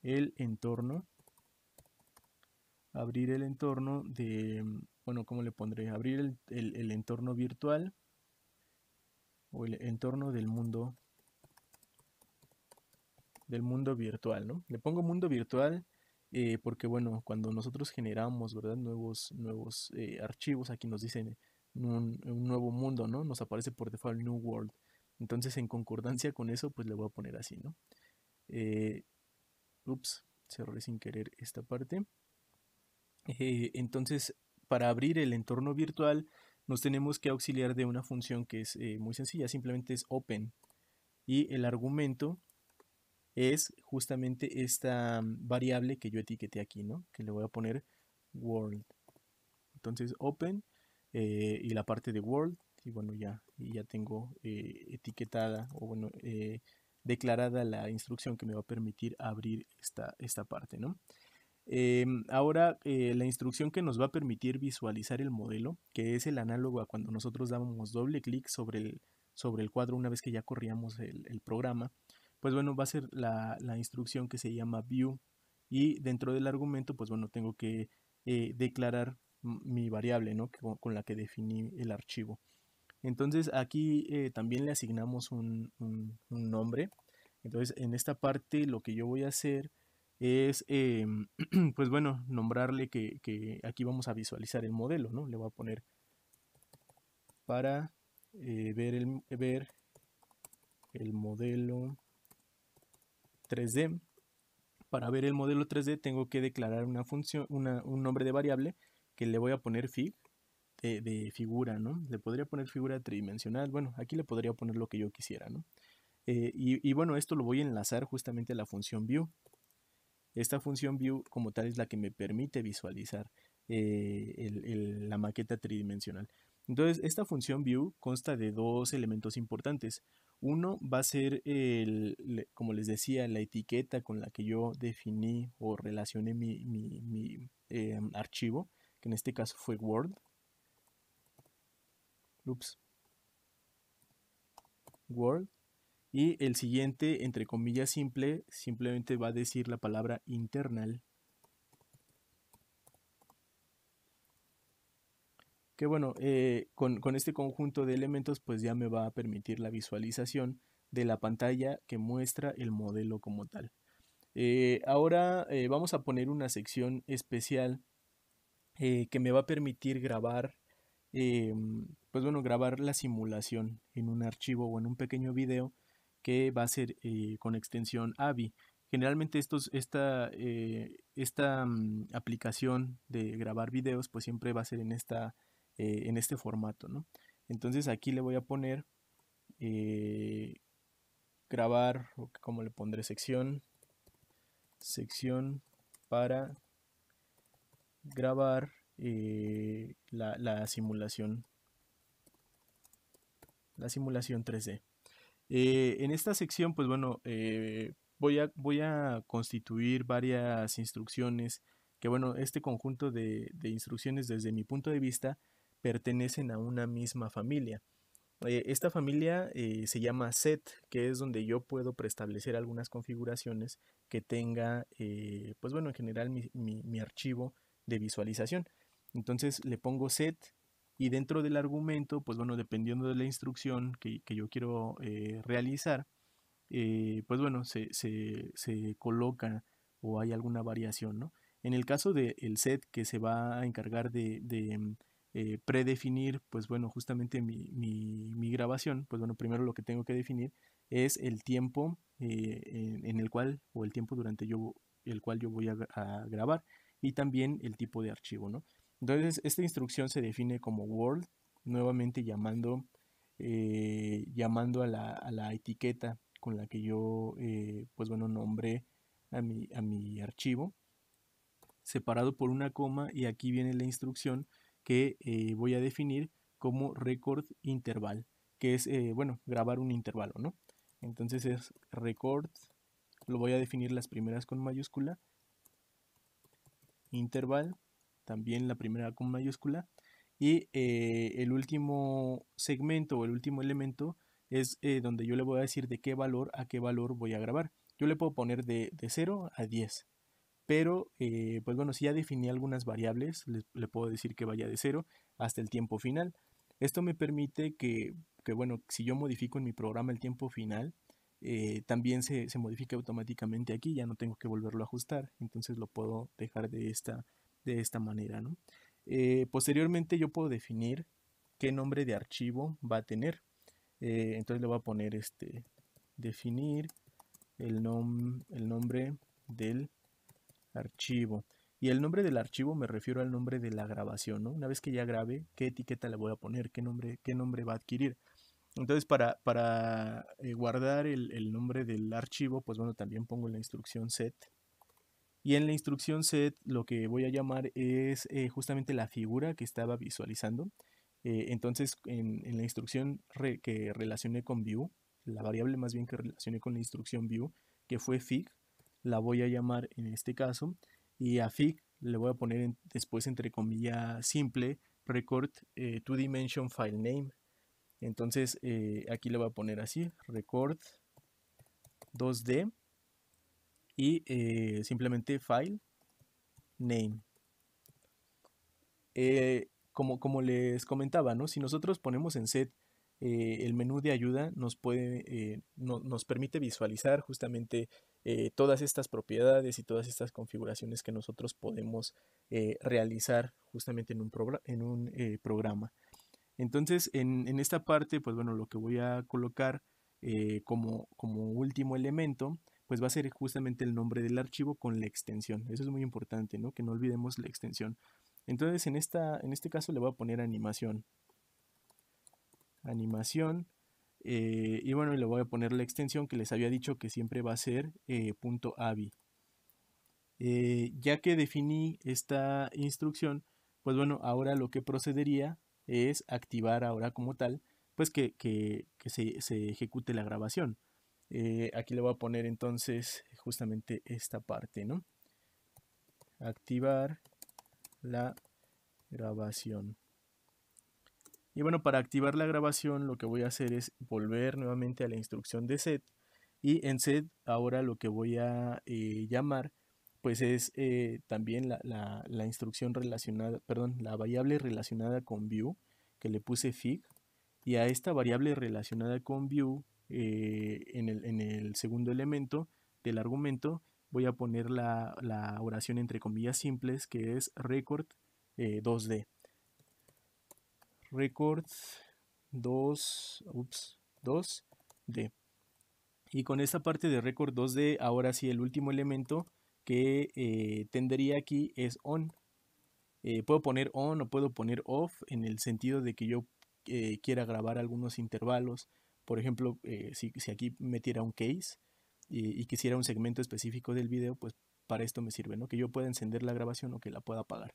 el entorno. Abrir el entorno de, mm, bueno, ¿cómo le pondré? Abrir el, el entorno virtual o el entorno del mundo del mundo virtual, ¿no? Le pongo mundo virtual eh, porque, bueno, cuando nosotros generamos, ¿verdad? Nuevos, nuevos eh, archivos, aquí nos dicen un, nuevo mundo, ¿no? Nos aparece por default New World. Entonces, en concordancia con eso, pues le voy a poner así, ¿no? Eh, ups, cerré sin querer esta parte. entonces, para abrir el entorno virtual, nos tenemos que auxiliar de una función que es muy sencilla, simplemente es open. Y el argumento es justamente esta variable que yo etiqueté aquí, ¿no? Que le voy a poner world. Entonces open eh, y la parte de world y bueno ya, ya tengo eh, etiquetada o bueno eh, declarada la instrucción que me va a permitir abrir esta, esta parte, ¿no? Em, ahora, la instrucción que nos va a permitir visualizar el modelo, que es el análogo a cuando nosotros dábamos doble clic sobre el, sobre el cuadro una vez que ya corríamos el programa, pues bueno, va a ser la, instrucción que se llama view y dentro del argumento, pues bueno, tengo que eh, declarar mi variable, ¿no? Con, la que definí el archivo. Entonces aquí eh, también le asignamos un, nombre. Entonces en esta parte lo que yo voy a hacer es, eh, pues bueno, nombrarle que, aquí vamos a visualizar el modelo, ¿no? Le voy a poner para ver, el, ver el modelo 3D. Para ver el modelo 3D tengo que declarar una función, un nombre de variable que le voy a poner fig de, figura, ¿no? Le podría poner figura tridimensional, bueno, aquí le podría poner lo que yo quisiera, ¿no? Eh, y, bueno, esto lo voy a enlazar justamente a la función view. Esta función view como tal es la que me permite visualizar eh, la maqueta tridimensional. Entonces, esta función view consta de dos elementos importantes. Uno va a ser, como les decía, la etiqueta con la que yo definí o relacioné mi, em, archivo, que en este caso fue Word. Oops. Word. Y el siguiente, entre comillas simple, simplemente va a decir la palabra internal que bueno, eh, con, este conjunto de elementos pues ya me va a permitir la visualización de la pantalla que muestra el modelo como tal. Eh, ahora eh, vamos a poner una sección especial que me va a permitir grabar, pues bueno, grabar la simulación en un archivo o en un pequeño video que va a ser con extensión AVI. Generalmente esta, esta mm, aplicación de grabar videos pues siempre va a ser en esta eh, en este formato, Entonces aquí le voy a poner eh, grabar, como le pondré sección, sección para grabar eh, la, simulación, la simulación 3D. en esta sección, pues bueno, voy, a, voy a constituir varias instrucciones que bueno, este conjunto de, instrucciones desde mi punto de vista pertenecen a una misma familia. Eh, esta familia eh, se llama set, que es donde yo puedo preestablecer algunas configuraciones que tenga, eh, pues bueno, en general mi, archivo de visualización. Entonces le pongo set y dentro del argumento, pues bueno, dependiendo de la instrucción que, yo quiero realizar, pues bueno, se, coloca o hay alguna variación, ¿no? En el caso del set que se va a encargar de mm, eh, predefinir, pues bueno, justamente mi, mi, grabación, pues bueno, primero lo que tengo que definir es el tiempo eh, en, el cual, o el tiempo durante yo, el cual yo voy a, grabar y también el tipo de archivo, Entonces, esta instrucción se define como world nuevamente llamando, eh, llamando a la, a la, etiqueta con la que yo, pues bueno, nombré a mi, a mi archivo, separado por una coma y aquí viene la instrucción que eh, voy a definir como record interval, que es, eh, bueno, grabar un intervalo, ¿no? Entonces es record, lo voy a definir las primeras con mayúscula, interval, también la primera con mayúscula, y eh, el último segmento o el último elemento es donde yo le voy a decir de qué valor a qué valor voy a grabar. Yo le puedo poner de, de 0 a 10 pero eh, pues bueno, si ya definí algunas variables, le, puedo decir que vaya de cero hasta el tiempo final. Esto me permite que, bueno, si yo modifico en mi programa el tiempo final, eh, también se, se, modifica automáticamente aquí, ya no tengo que volverlo a ajustar, entonces lo puedo dejar de esta, de esta manera. ¿no? Eh, posteriormente yo puedo definir qué nombre de archivo va a tener. entonces le voy a poner este, definir el, nom el nombre del Archivo. Y el nombre del archivo me refiero al nombre de la grabación, ¿no? Una vez que ya grabe, ¿qué etiqueta le voy a poner? ¿Qué nombre, qué nombre va a adquirir? Entonces, para, para eh, guardar el, nombre del archivo, pues bueno, también pongo la instrucción set. Y en la instrucción set lo que voy a llamar es eh, justamente la figura que estaba visualizando. Eh, entonces, en, la instrucción que relacioné con view, la variable más bien que relacioné con la instrucción view, que fue fig, la voy a llamar en este caso y a FIG le voy a poner después entre comillas simple record eh, two dimension file name entonces eh, aquí le voy a poner así record 2d y eh, simplemente file name como, como les comentaba si nosotros ponemos en set el menú de ayuda nos puede nos permite visualizar justamente eh, todas estas propiedades y todas estas configuraciones que nosotros podemos eh, realizar justamente en un, en un eh, programa. Entonces, en, esta parte, pues bueno, lo que voy a colocar como, último elemento, pues va a ser justamente el nombre del archivo con la extensión. Eso es muy importante, ¿no? Que no olvidemos la extensión. Entonces, en, esta, en este caso le voy a poner animación. Animación eh, y bueno, le voy a poner la extensión que les había dicho que siempre va a ser eh, .avi. Eh, ya que definí esta instrucción, pues bueno, ahora lo que procedería es activar ahora como tal, pues que, se, se, ejecute la grabación. aquí le voy a poner entonces justamente esta parte, ¿no? Activar la grabación. Y bueno, para activar la grabación lo que voy a hacer es volver nuevamente a la instrucción de set. Y en set ahora lo que voy a eh, llamar pues es eh, también la, instrucción relacionada, perdón, la variable relacionada con view que le puse fig. Y a esta variable relacionada con view eh, en, el, segundo elemento del argumento voy a poner la, la oración entre comillas simples que es record 2D. Record 2, 2D. Y con esta parte de record 2D, ahora sí el último elemento que eh, tendría aquí es on. Eh, puedo poner on o puedo poner off en el sentido de que yo eh, quiera grabar algunos intervalos. Por ejemplo, si, aquí metiera un case y, quisiera un segmento específico del video, pues para esto me sirve, ¿no? Que yo pueda encender la grabación o que la pueda apagar.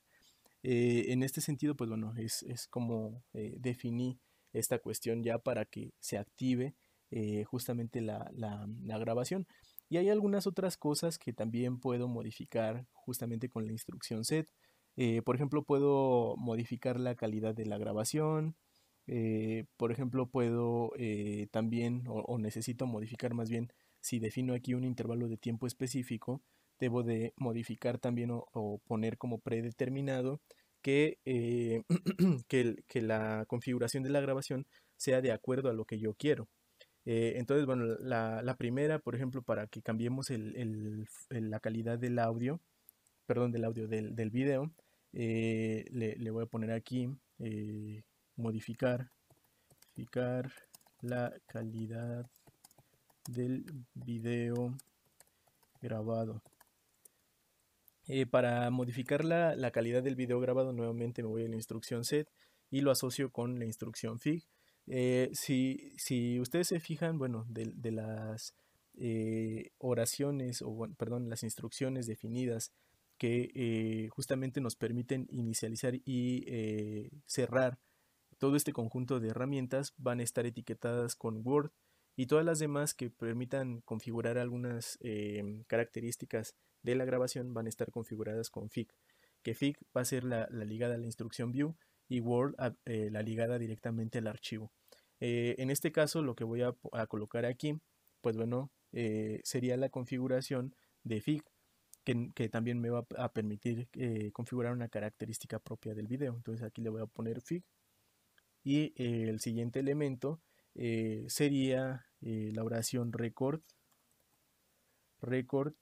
Eh, en este sentido, pues bueno, es, como eh, definí esta cuestión ya para que se active eh, justamente la, grabación. Y hay algunas otras cosas que también puedo modificar justamente con la instrucción set. por ejemplo, puedo modificar la calidad de la grabación. por ejemplo, puedo también, o necesito modificar más bien, si defino aquí un intervalo de tiempo específico, debo de modificar también o, poner como predeterminado que, eh, que, la configuración de la grabación sea de acuerdo a lo que yo quiero. Eh, entonces, bueno, la, primera, por ejemplo, para que cambiemos la calidad del audio, perdón, del audio del, del video, eh, le, le, voy a poner aquí modificar, modificar la calidad del video grabado. Eh, para modificar la, calidad del video grabado, nuevamente me voy a la instrucción set y lo asocio con la instrucción fig. Eh, si, ustedes se fijan, bueno, de, las eh, oraciones, o perdón, las instrucciones definidas que justamente nos permiten inicializar y cerrar todo este conjunto de herramientas van a estar etiquetadas con Word y todas las demás que permitan configurar algunas em, características de la grabación van a estar configuradas con FIG, que FIG va a ser la, ligada a la instrucción view y Word eh, la ligada directamente al archivo. Eh, en este caso lo que voy a, colocar aquí, pues bueno, eh, sería la configuración de FIG, que, que también me va a permitir configurar una característica propia del video. Entonces aquí le voy a poner FIG y el siguiente elemento sería la oración record, record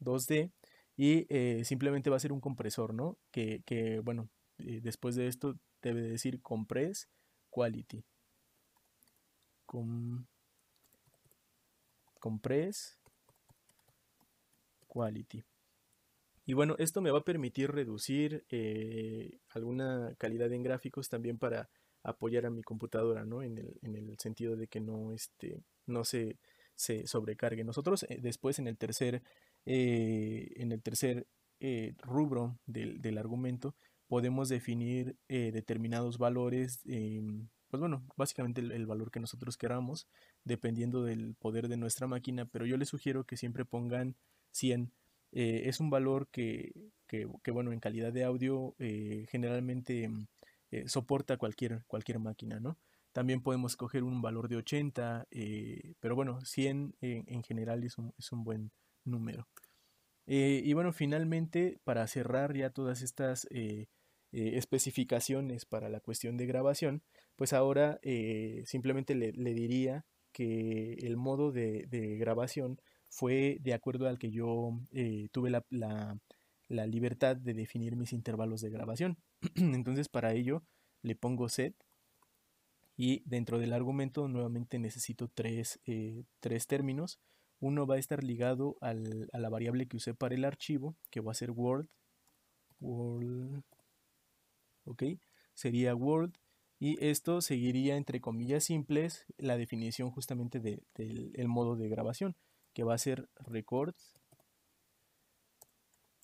2D y eh, simplemente va a ser un compresor, ¿no? Que, bueno, eh, después de esto debe decir compress quality. compress quality. Y bueno, esto me va a permitir reducir eh, alguna calidad en gráficos también para apoyar a mi computadora, ¿no? En el, sentido de que no, este, no se, se sobrecargue. Nosotros después en el tercer eh, en el tercer eh, rubro del, argumento, podemos definir eh, determinados valores, pues bueno, básicamente el, valor que nosotros queramos, dependiendo del poder de nuestra máquina, pero yo les sugiero que siempre pongan 100. es un valor que, bueno, en calidad de audio generalmente mm, soporta cualquier, cualquier máquina, ¿no? También podemos escoger un valor de 80, pero bueno, 100 en, general es un, es un, buen, número. Eh, y bueno, finalmente, para cerrar ya todas estas eh, eh, especificaciones para la cuestión de grabación, pues ahora simplemente le, diría que el modo de, grabación fue de acuerdo al que yo tuve la, la, libertad de definir mis intervalos de grabación. Entonces, para ello, le pongo set y dentro del argumento nuevamente necesito tres, tres términos uno va a estar ligado a la variable que usé para el archivo, que va a ser Word. Ok, sería Word. Y esto seguiría entre comillas simples la definición justamente del modo de grabación, que va a ser record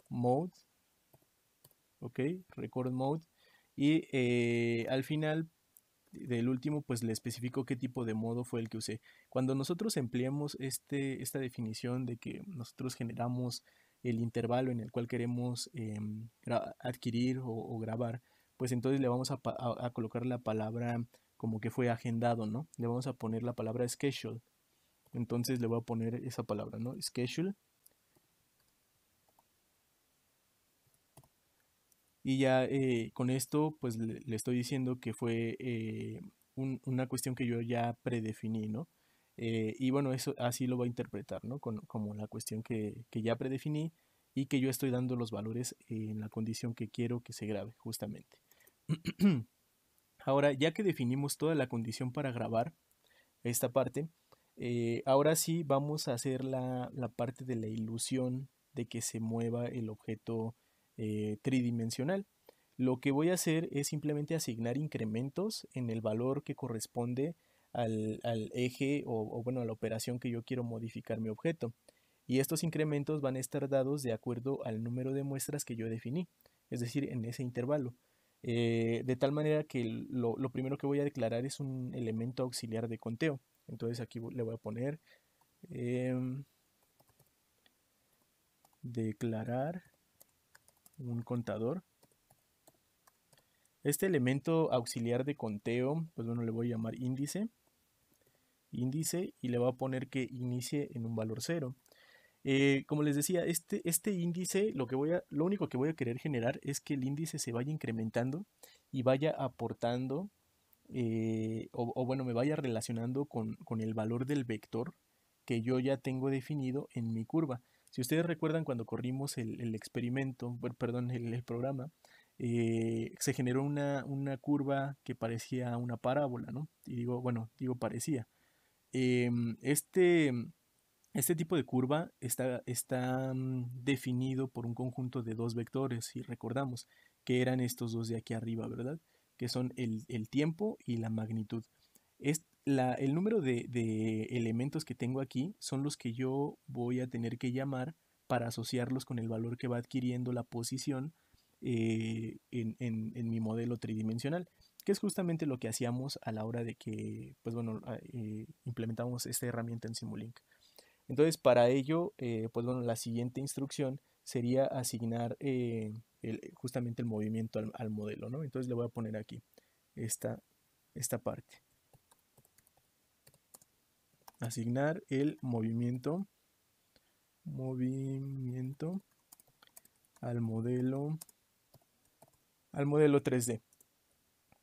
mode. Ok, record mode. Y eh, al final del último, pues le especificó qué tipo de modo fue el que usé. Cuando nosotros empleemos este, esta definición de que nosotros generamos el intervalo en el cual queremos em, adquirir o, grabar, pues entonces le vamos a, colocar la palabra como que fue agendado, ¿no? Le vamos a poner la palabra schedule. Entonces le voy a poner esa palabra, ¿no? Schedule. Y ya eh, con esto, pues le, estoy diciendo que fue eh, una cuestión que yo ya predefiní, ¿no? Eh, y bueno, eso así lo va a interpretar, ¿no? como la cuestión que, ya predefiní y que yo estoy dando los valores en la condición que quiero que se grabe, justamente. ahora, ya que definimos toda la condición para grabar esta parte, ahora sí vamos a hacer la, la parte de la ilusión de que se mueva el objeto eh, tridimensional. Lo que voy a hacer es simplemente asignar incrementos en el valor que corresponde al, eje o, bueno a la operación que yo quiero modificar mi objeto. Y estos incrementos van a estar dados de acuerdo al número de muestras que yo definí, es decir, en ese intervalo. Eh, de tal manera que lo, primero que voy a declarar es un elemento auxiliar de conteo. Entonces aquí le voy a poner em, declarar un contador. Este elemento auxiliar de conteo, pues bueno, le voy a llamar índice. Índice y le voy a poner que inicie en un valor cero, eh, como les decía, este, este índice, lo, que voy a, lo único que voy a querer generar es que el índice se vaya incrementando y vaya aportando, eh, o, bueno, me vaya relacionando con el valor del vector que yo ya tengo definido en mi curva. Si ustedes recuerdan cuando corrimos el, experimento, perdón, el, programa, eh, se generó una, una, curva que parecía una parábola, ¿no? Y digo, bueno, digo parecía. Em, este, este tipo de curva está, está mm, definido por un conjunto de dos vectores, si recordamos, que eran estos dos de aquí arriba, ¿verdad? Que son el, el tiempo y la magnitud el número de, elementos que tengo aquí son los que yo voy a tener que llamar para asociarlos con el valor que va adquiriendo la posición eh, en, mi modelo tridimensional, que es justamente lo que hacíamos a la hora de que, pues ah, eh, implementamos esta herramienta en Simulink. Entonces, para ello, eh, pues bueno, la siguiente instrucción sería asignar justamente el movimiento al, modelo, ¿no? Entonces le voy a poner aquí esta, esta parte asignar el movimiento movimiento al modelo al modelo 3D.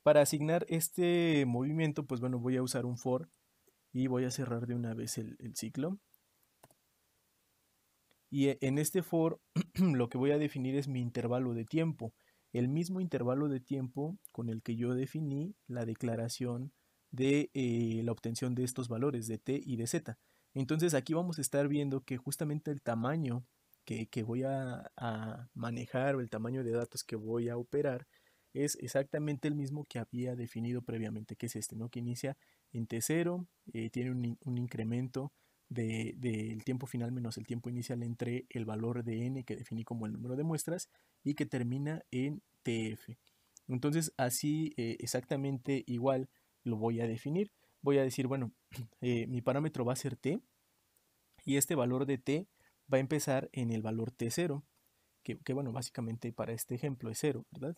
Para asignar este movimiento, pues bueno, voy a usar un for y voy a cerrar de una vez el, el ciclo. Y e, en este for lo que voy a definir es mi intervalo de tiempo, el mismo intervalo de tiempo con el que yo definí la declaración de eh, la obtención de estos valores de t y de z. Entonces aquí vamos a estar viendo que justamente el tamaño que, voy a, manejar o el tamaño de datos que voy a operar es exactamente el mismo que había definido previamente, que es este, ¿no? que inicia en t0, eh, tiene un, incremento del de, el tiempo final menos el tiempo inicial entre el valor de n que definí como el número de muestras y que termina en tf. Entonces así eh, exactamente igual lo voy a definir. Voy a decir, bueno, eh, mi parámetro va a ser t y este valor de t va a empezar en el valor t0, que, bueno, básicamente para este ejemplo es 0, ¿verdad?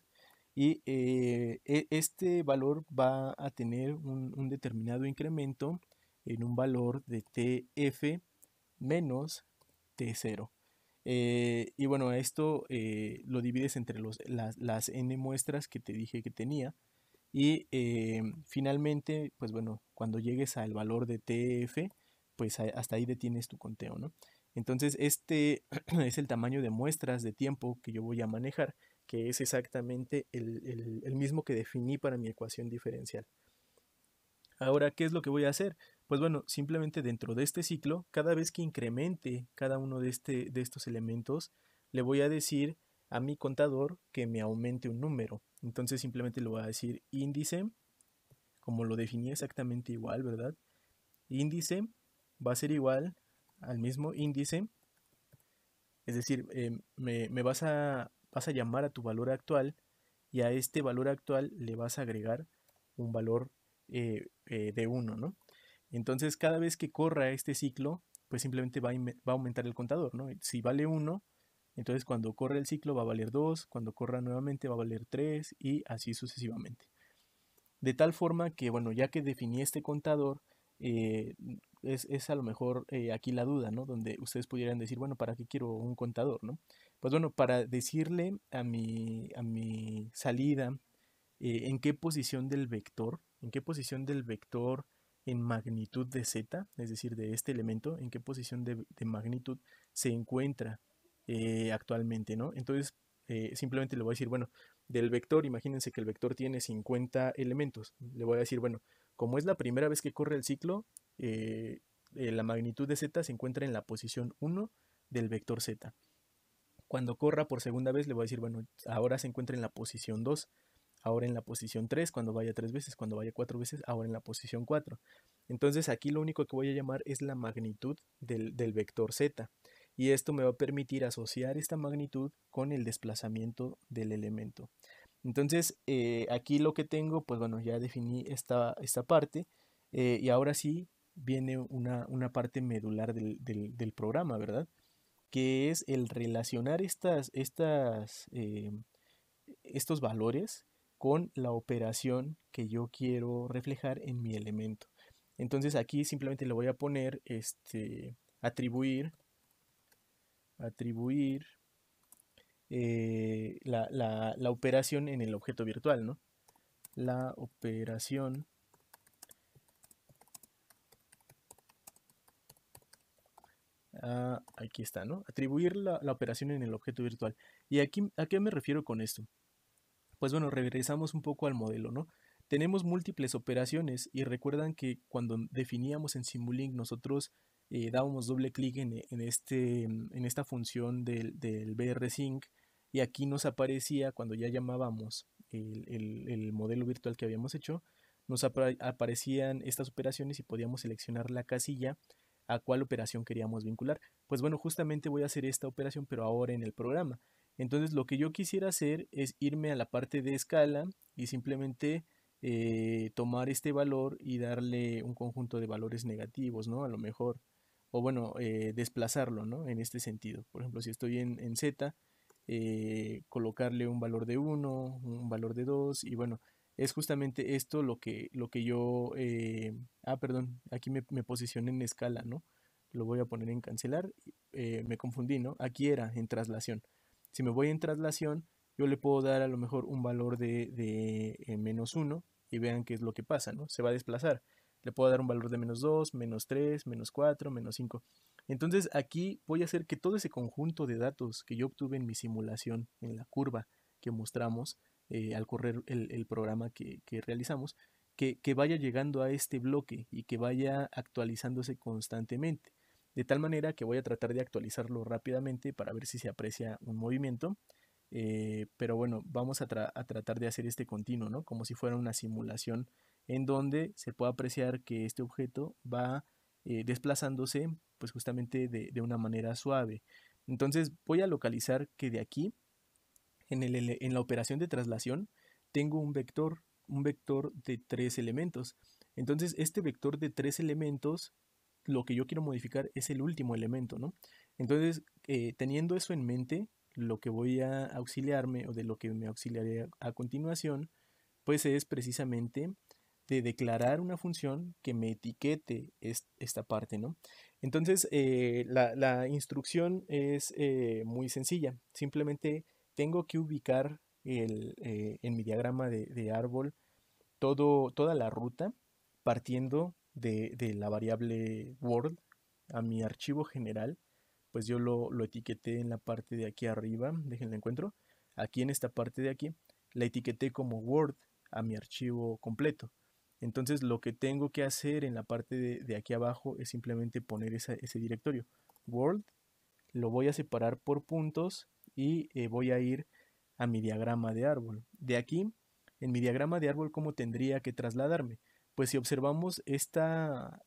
Y eh, e, este valor va a tener un, determinado incremento en un valor de tf menos t0. Eh, y bueno, esto lo divides entre las, las, n muestras que te dije que tenía, y eh, finalmente, pues bueno, cuando llegues al valor de TF, pues hasta ahí detienes tu conteo, ¿no? Entonces, este es el tamaño de muestras de tiempo que yo voy a manejar, que es exactamente el, mismo que definí para mi ecuación diferencial. Ahora, ¿qué es lo que voy a hacer? Pues bueno, simplemente dentro de este ciclo, cada vez que incremente cada uno de, este, de estos elementos, le voy a decir a mi contador que me aumente un número. Entonces simplemente lo voy a decir índice, como lo definí exactamente igual, ¿verdad? Índice va a ser igual al mismo índice. Es decir, eh, me, vas, a, vas a llamar a tu valor actual y a este valor actual le vas a agregar un valor eh, eh, de 1, ¿no? Entonces cada vez que corra este ciclo, pues simplemente va a, va a aumentar el contador, ¿no? Si vale 1, entonces cuando corre el ciclo va a valer 2, cuando corra nuevamente va a valer 3 y así sucesivamente. De tal forma que, bueno, ya que definí este contador, eh, es, a lo mejor eh, aquí la duda, ¿no? Donde ustedes pudieran decir, bueno, ¿para qué quiero un contador, ¿no? Pues bueno, para decirle a mi, a mi salida eh, en qué posición del vector, en qué posición del vector en magnitud de z, es decir, de este elemento, en qué posición de magnitud se encuentra eh, actualmente, ¿no? Entonces, eh, simplemente le voy a decir, bueno, del vector, imagínense que el vector tiene 50 elementos. Le voy a decir, bueno, como es la primera vez que corre el ciclo, eh, la magnitud de z se encuentra en la posición 1 del vector z. Cuando corra por segunda vez, le voy a decir, bueno, ahora se encuentra en la posición 2, ahora en la posición 3, cuando vaya 3 veces, cuando vaya 4 veces, ahora en la posición 4. Entonces aquí lo único que voy a llamar es la magnitud del, del vector z y esto me va a permitir asociar esta magnitud con el desplazamiento del elemento. Entonces, eh, aquí lo que tengo, pues bueno, ya definí esta, esta parte eh, y ahora sí viene una, parte medular del, programa, ¿verdad? Que es el relacionar estas, estas, eh, estos valores con la operación que yo quiero reflejar en mi elemento. Entonces aquí simplemente le voy a poner este atribuir atribuir eh, la, operación en el objeto virtual, ¿no? La operación ah, aquí está, ¿no? Atribuir la, operación en el objeto virtual. ¿Y aquí a qué me refiero con esto? Pues bueno, regresamos un poco al modelo, ¿no? Tenemos múltiples operaciones y recuerdan que cuando definíamos en Simulink nosotros eh, dábamos doble clic en, este, en esta función del, del y aquí nos aparecía cuando ya llamábamos el, modelo virtual que habíamos hecho, nos aparecían estas operaciones y podíamos seleccionar la casilla a cuál operación queríamos vincular. Pues bueno, justamente voy a hacer esta operación, pero ahora en el programa. Entonces lo que yo quisiera hacer es irme a la parte de escala y simplemente eh, tomar este valor y darle un conjunto de valores negativos, ¿no? A lo mejor o bueno, eh, desplazarlo, ¿no? En este sentido. Por ejemplo, si estoy en, Z, eh, colocarle un valor de 1, un valor de 2, y bueno, es justamente esto lo que, lo que yo... Eh, ah, perdón, aquí me, me posicioné en escala, ¿no? Lo voy a poner en cancelar, me confundí, ¿no? Aquí era en traslación. Si me voy en traslación, yo le puedo dar a lo mejor un valor de, de menos 1 y vean qué es lo que pasa, ¿no? Se va a desplazar le puedo dar un valor de menos 2, menos 3, menos 4, menos 5. Entonces aquí voy a hacer que todo ese conjunto de datos que yo obtuve en mi simulación, en la curva que mostramos eh, al correr el, programa que, realizamos, que, vaya llegando a este bloque y que vaya actualizándose constantemente. De tal manera que voy a tratar de actualizarlo rápidamente para ver si se aprecia un movimiento. Eh, pero bueno, vamos a, a, tratar de hacer este continuo, ¿no? Como si fuera una simulación en donde se puede apreciar que este objeto va eh, desplazándose pues justamente de, una manera suave. Entonces voy a localizar que de aquí, en, la operación de traslación, tengo un vector, un vector de tres elementos. Entonces este vector de tres elementos, lo que yo quiero modificar es el último elemento, ¿no? Entonces, eh, teniendo eso en mente, lo que voy a auxiliarme o de lo que me auxiliaré a continuación, pues es precisamente de declarar una función que me etiquete esta parte, ¿no? Entonces, eh, la, instrucción es eh, muy sencilla. Simplemente tengo que ubicar el, eh, en mi diagrama de, árbol todo, toda la ruta partiendo de, la variable Word a mi archivo general. Pues yo lo, lo etiqueté en la parte de aquí arriba, déjenlo encuentro. Aquí en esta parte de aquí, la etiqueté como Word a mi archivo completo. Entonces lo que tengo que hacer en la parte de, aquí abajo es simplemente poner ese directorio. Word, lo voy a separar por puntos y eh, voy a ir a mi diagrama de árbol. De aquí, en mi diagrama de árbol, ¿cómo tendría que trasladarme? Pues si observamos esta,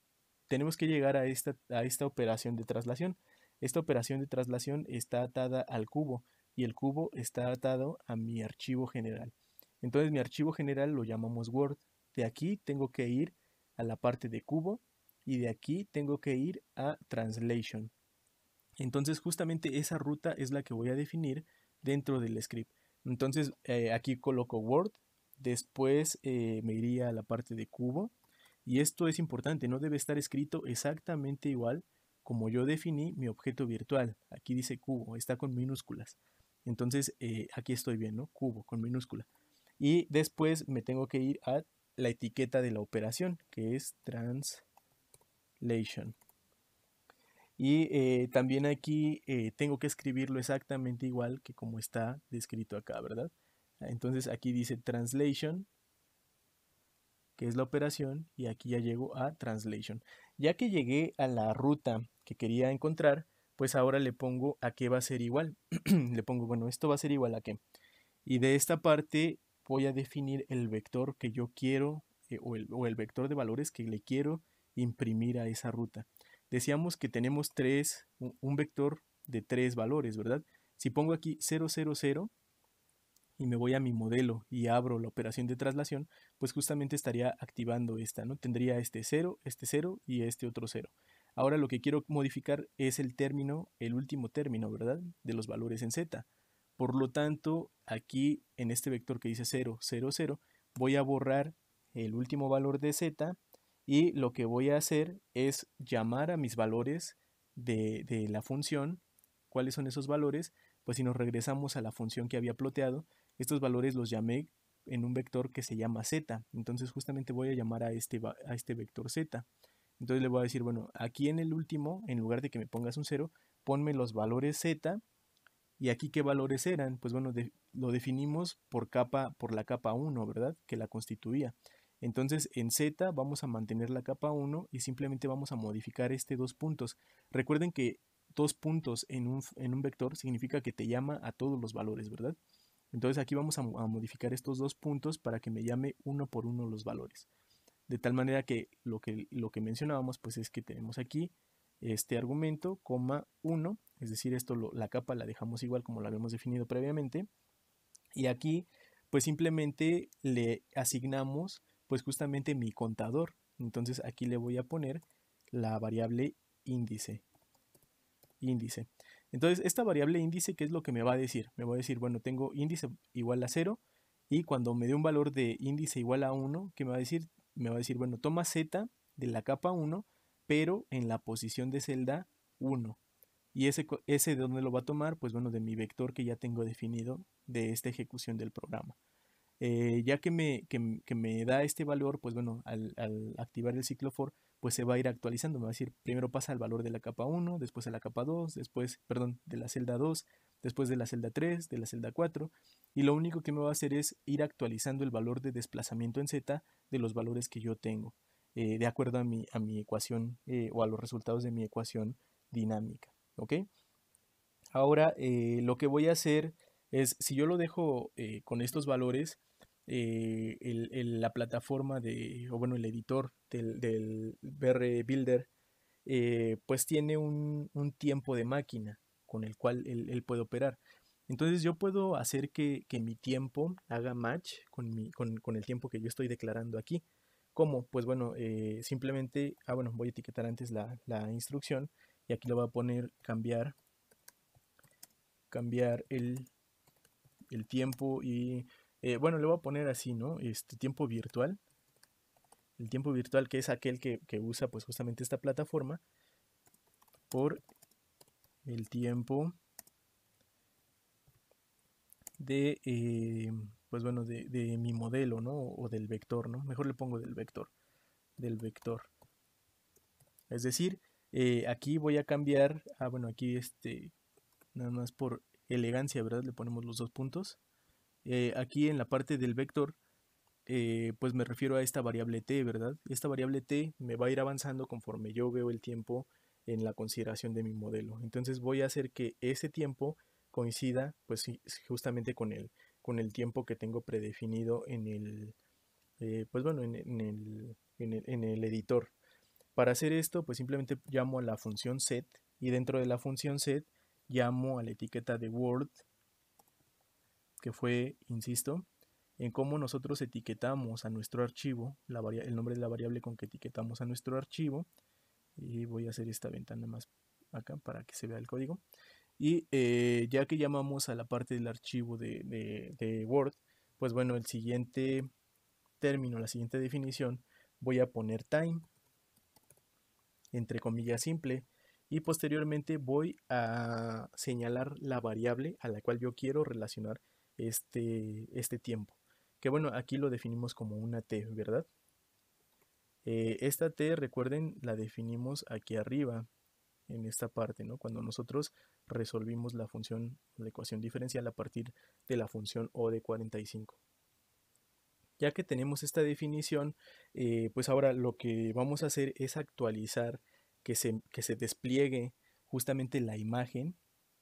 tenemos que llegar a esta, a esta operación de traslación. Esta operación de traslación está atada al cubo y el cubo está atado a mi archivo general. Entonces mi archivo general lo llamamos Word de aquí tengo que ir a la parte de cubo y de aquí tengo que ir a translation. Entonces justamente esa ruta es la que voy a definir dentro del script. Entonces eh, aquí coloco Word, después eh, me iría a la parte de cubo y esto es importante, no debe estar escrito exactamente igual como yo definí mi objeto virtual. Aquí dice cubo, está con minúsculas. Entonces eh, aquí estoy bien, ¿no? Cubo con minúscula. Y después me tengo que ir a la etiqueta de la operación, que es translation. Y eh, también aquí eh, tengo que escribirlo exactamente igual que como está descrito acá, ¿verdad? Entonces aquí dice translation, que es la operación, y aquí ya llego a translation. Ya que llegué a la ruta que quería encontrar, pues ahora le pongo a qué va a ser igual. le pongo, bueno, esto va a ser igual a qué. Y de esta parte voy a definir el vector que yo quiero eh, o, el, vector de valores que le quiero imprimir a esa ruta. Decíamos que tenemos tres, un vector de tres valores, ¿verdad? Si pongo aquí 0 y me voy a mi modelo y abro la operación de traslación, pues justamente estaría activando esta, ¿no? Tendría este 0, este 0 y este otro 0. Ahora lo que quiero modificar es el término, el último término, ¿verdad? De los valores en Z. Por lo tanto, aquí en este vector que dice 0, 0, 0, voy a borrar el último valor de z y lo que voy a hacer es llamar a mis valores de, la función. ¿Cuáles son esos valores? Pues si nos regresamos a la función que había ploteado, estos valores los llamé en un vector que se llama z. Entonces justamente voy a llamar a este, a este vector z. Entonces le voy a decir, bueno, aquí en el último, en lugar de que me pongas un 0, ponme los valores z ¿Y aquí qué valores eran? Pues bueno, lo definimos por capa, por la capa 1, ¿verdad? Que la constituía. Entonces en Z vamos a mantener la capa 1 y simplemente vamos a modificar este dos puntos. Recuerden que dos puntos en un, vector significa que te llama a todos los valores, ¿verdad? Entonces aquí vamos a, modificar estos dos puntos para que me llame uno por uno los valores. De tal manera que lo que, lo que mencionábamos pues es que tenemos aquí este argumento, coma 1, es decir, esto la capa la dejamos igual como la habíamos definido previamente, y aquí pues simplemente le asignamos pues justamente mi contador, entonces aquí le voy a poner la variable índice, índice. Entonces esta variable índice, ¿qué es lo que me va a decir? Me va a decir, bueno, tengo índice igual a 0, y cuando me dé un valor de índice igual a 1, ¿qué me va a decir? Me va a decir, bueno, toma z de la capa 1 pero en la posición de celda 1. ¿Y ese, ese de dónde lo va a tomar? Pues bueno, de mi vector que ya tengo definido de esta ejecución del programa. Eh, ya que me, me, da este valor, pues bueno, al, activar el ciclo for, pues se va a ir actualizando. Me va a decir, primero pasa el valor de la capa 1, después a la capa 2, después, perdón, de la celda 2, después de la celda 3, de la celda 4. Y lo único que me va a hacer es ir actualizando el valor de desplazamiento en Z de los valores que yo tengo. Eh, de acuerdo a mi, a mi ecuación eh, o a los resultados de mi ecuación dinámica. ¿ok? Ahora eh, lo que voy a hacer es, si yo lo dejo con estos valores, la plataforma de, o bueno, el editor del, del Builder, pues tiene un, tiempo de máquina con el cual él, puede operar. Entonces yo puedo hacer que, mi tiempo haga match con el tiempo que yo estoy declarando aquí. ¿Cómo? Pues bueno, eh, simplemente, ah bueno, voy a etiquetar antes la, la instrucción y aquí lo voy a poner cambiar, cambiar el, el tiempo y, eh, bueno, le voy a poner así, ¿no? Este tiempo virtual. El tiempo virtual que es aquel que, que usa pues justamente esta plataforma por el tiempo de... Eh, pues bueno, de, mi modelo, ¿no? O del vector, ¿no? Mejor le pongo del vector, del vector. Es decir, eh, aquí voy a cambiar, ah, bueno, aquí este, nada más por elegancia, ¿verdad? Le ponemos los dos puntos. Eh, aquí en la parte del vector, eh, pues me refiero a esta variable t, ¿verdad? Esta variable t me va a ir avanzando conforme yo veo el tiempo en la consideración de mi modelo. Entonces voy a hacer que ese tiempo coincida pues justamente con el, con el tiempo que tengo predefinido en el, eh, pues bueno, en, el, editor. Para hacer esto, pues simplemente llamo a la función set y dentro de la función set llamo a la etiqueta de Word, que fue, insisto, en cómo nosotros etiquetamos a nuestro archivo, el nombre de la variable con que etiquetamos a nuestro archivo. Y voy a hacer esta ventana más acá para que se vea el código. Y eh, ya que llamamos a la parte del archivo de, de, Word, pues bueno, el siguiente término, la siguiente definición, voy a poner time, entre comillas simple, y posteriormente voy a señalar la variable a la cual yo quiero relacionar este, este tiempo. Que bueno, aquí lo definimos como una T, ¿verdad? Eh, esta T, recuerden, la definimos aquí arriba en esta parte, ¿no? Cuando nosotros resolvimos la función, la ecuación diferencial a partir de la función O de 45. Ya que tenemos esta definición, eh, pues ahora lo que vamos a hacer es actualizar que se, se despliegue justamente la imagen,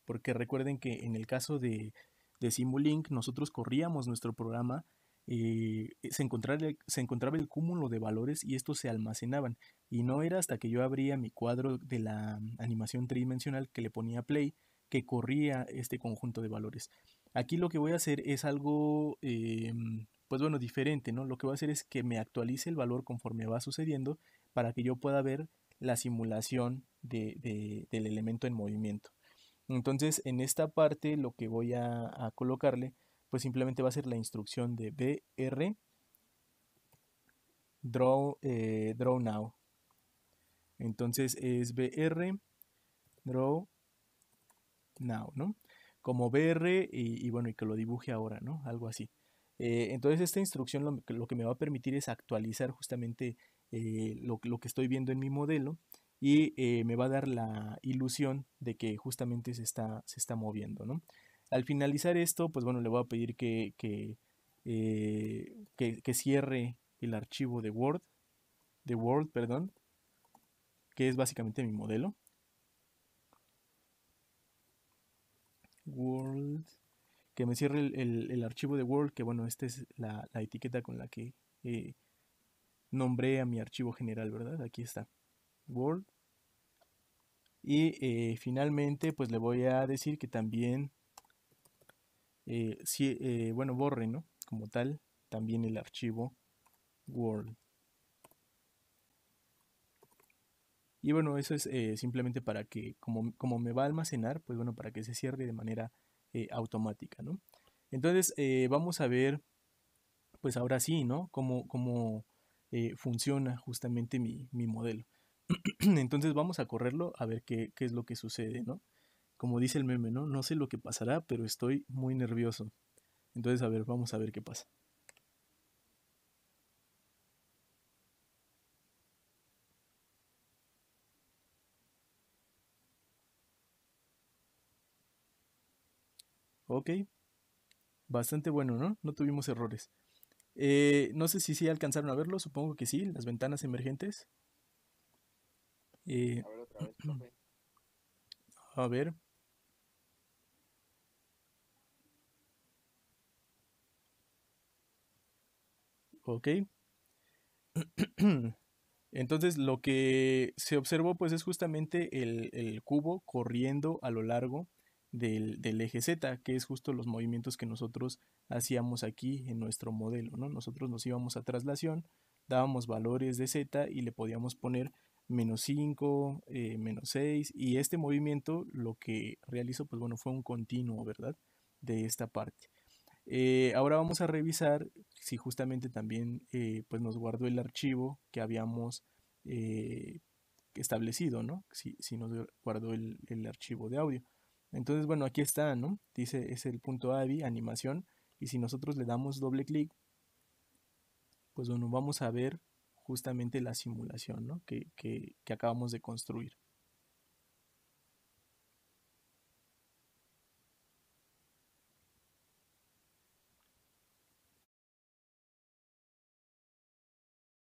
porque recuerden que en el caso de, de Simulink nosotros corríamos nuestro programa eh, eh, se, encontraba, el cúmulo de valores y estos se almacenaban. Y no era hasta que yo abría mi cuadro de la animación tridimensional que le ponía play que corría este conjunto de valores. Aquí lo que voy a hacer es algo, eh, pues bueno, diferente, ¿no? Lo que voy a hacer es que me actualice el valor conforme va sucediendo para que yo pueda ver la simulación del elemento en movimiento. Entonces, en esta parte lo que voy a colocarle pues simplemente va a ser la instrucción de br draw, eh, draw now. Entonces es br draw now, ¿no? Como br y, bueno, y que lo dibuje ahora, ¿no? Algo así. Eh, entonces esta instrucción lo, que me va a permitir es actualizar justamente eh, lo, que estoy viendo en mi modelo y me va a dar la ilusión de que justamente se está, se está moviendo. ¿no? Al finalizar esto, pues bueno, le voy a pedir eh, que, que, cierre el archivo de Word, de Word, perdón, que es básicamente mi modelo. Word. que me cierre el, archivo de Word, que bueno, esta es la, etiqueta con la que eh, nombré a mi archivo general, ¿verdad? Aquí está, Word. Y eh, finalmente, pues le voy a decir que también eh, eh, bueno, borre, ¿no? Como tal, también el archivo Word. Y bueno, eso es eh, simplemente para que, como, me va a almacenar, pues bueno, para que se cierre de manera automática, ¿no? Entonces, vamos a ver, pues ahora sí, ¿no? Cómo, funciona justamente mi, modelo. Entonces, vamos a correrlo a ver qué, qué es lo que sucede, ¿no? como dice el meme, ¿no? No sé lo que pasará, pero estoy muy nervioso. Entonces, a ver, vamos a ver qué pasa. Ok, bastante bueno, ¿no? No tuvimos errores. Eh, no sé si sí alcanzaron a verlo, supongo que sí, las ventanas emergentes. Eh, a ver, otra vez, A ver. ¿ok? Entonces lo que se observó pues es justamente el, cubo corriendo a lo largo del, eje Z, que es justo los movimientos que nosotros hacíamos aquí en nuestro modelo, Nosotros nos íbamos a traslación, dábamos valores de Z y le podíamos poner menos 5, eh, menos 6 y este movimiento lo que realizó pues bueno fue un continuo, ¿verdad? De esta parte. Eh, ahora vamos a revisar si justamente también eh, pues nos guardó el archivo que habíamos eh, establecido, ¿no? Si, nos guardó el, archivo de audio. Entonces, bueno, aquí está, ¿no? Dice, es el punto AVI, animación, y si nosotros le damos doble clic, pues bueno, vamos a ver justamente la simulación, que acabamos de construir.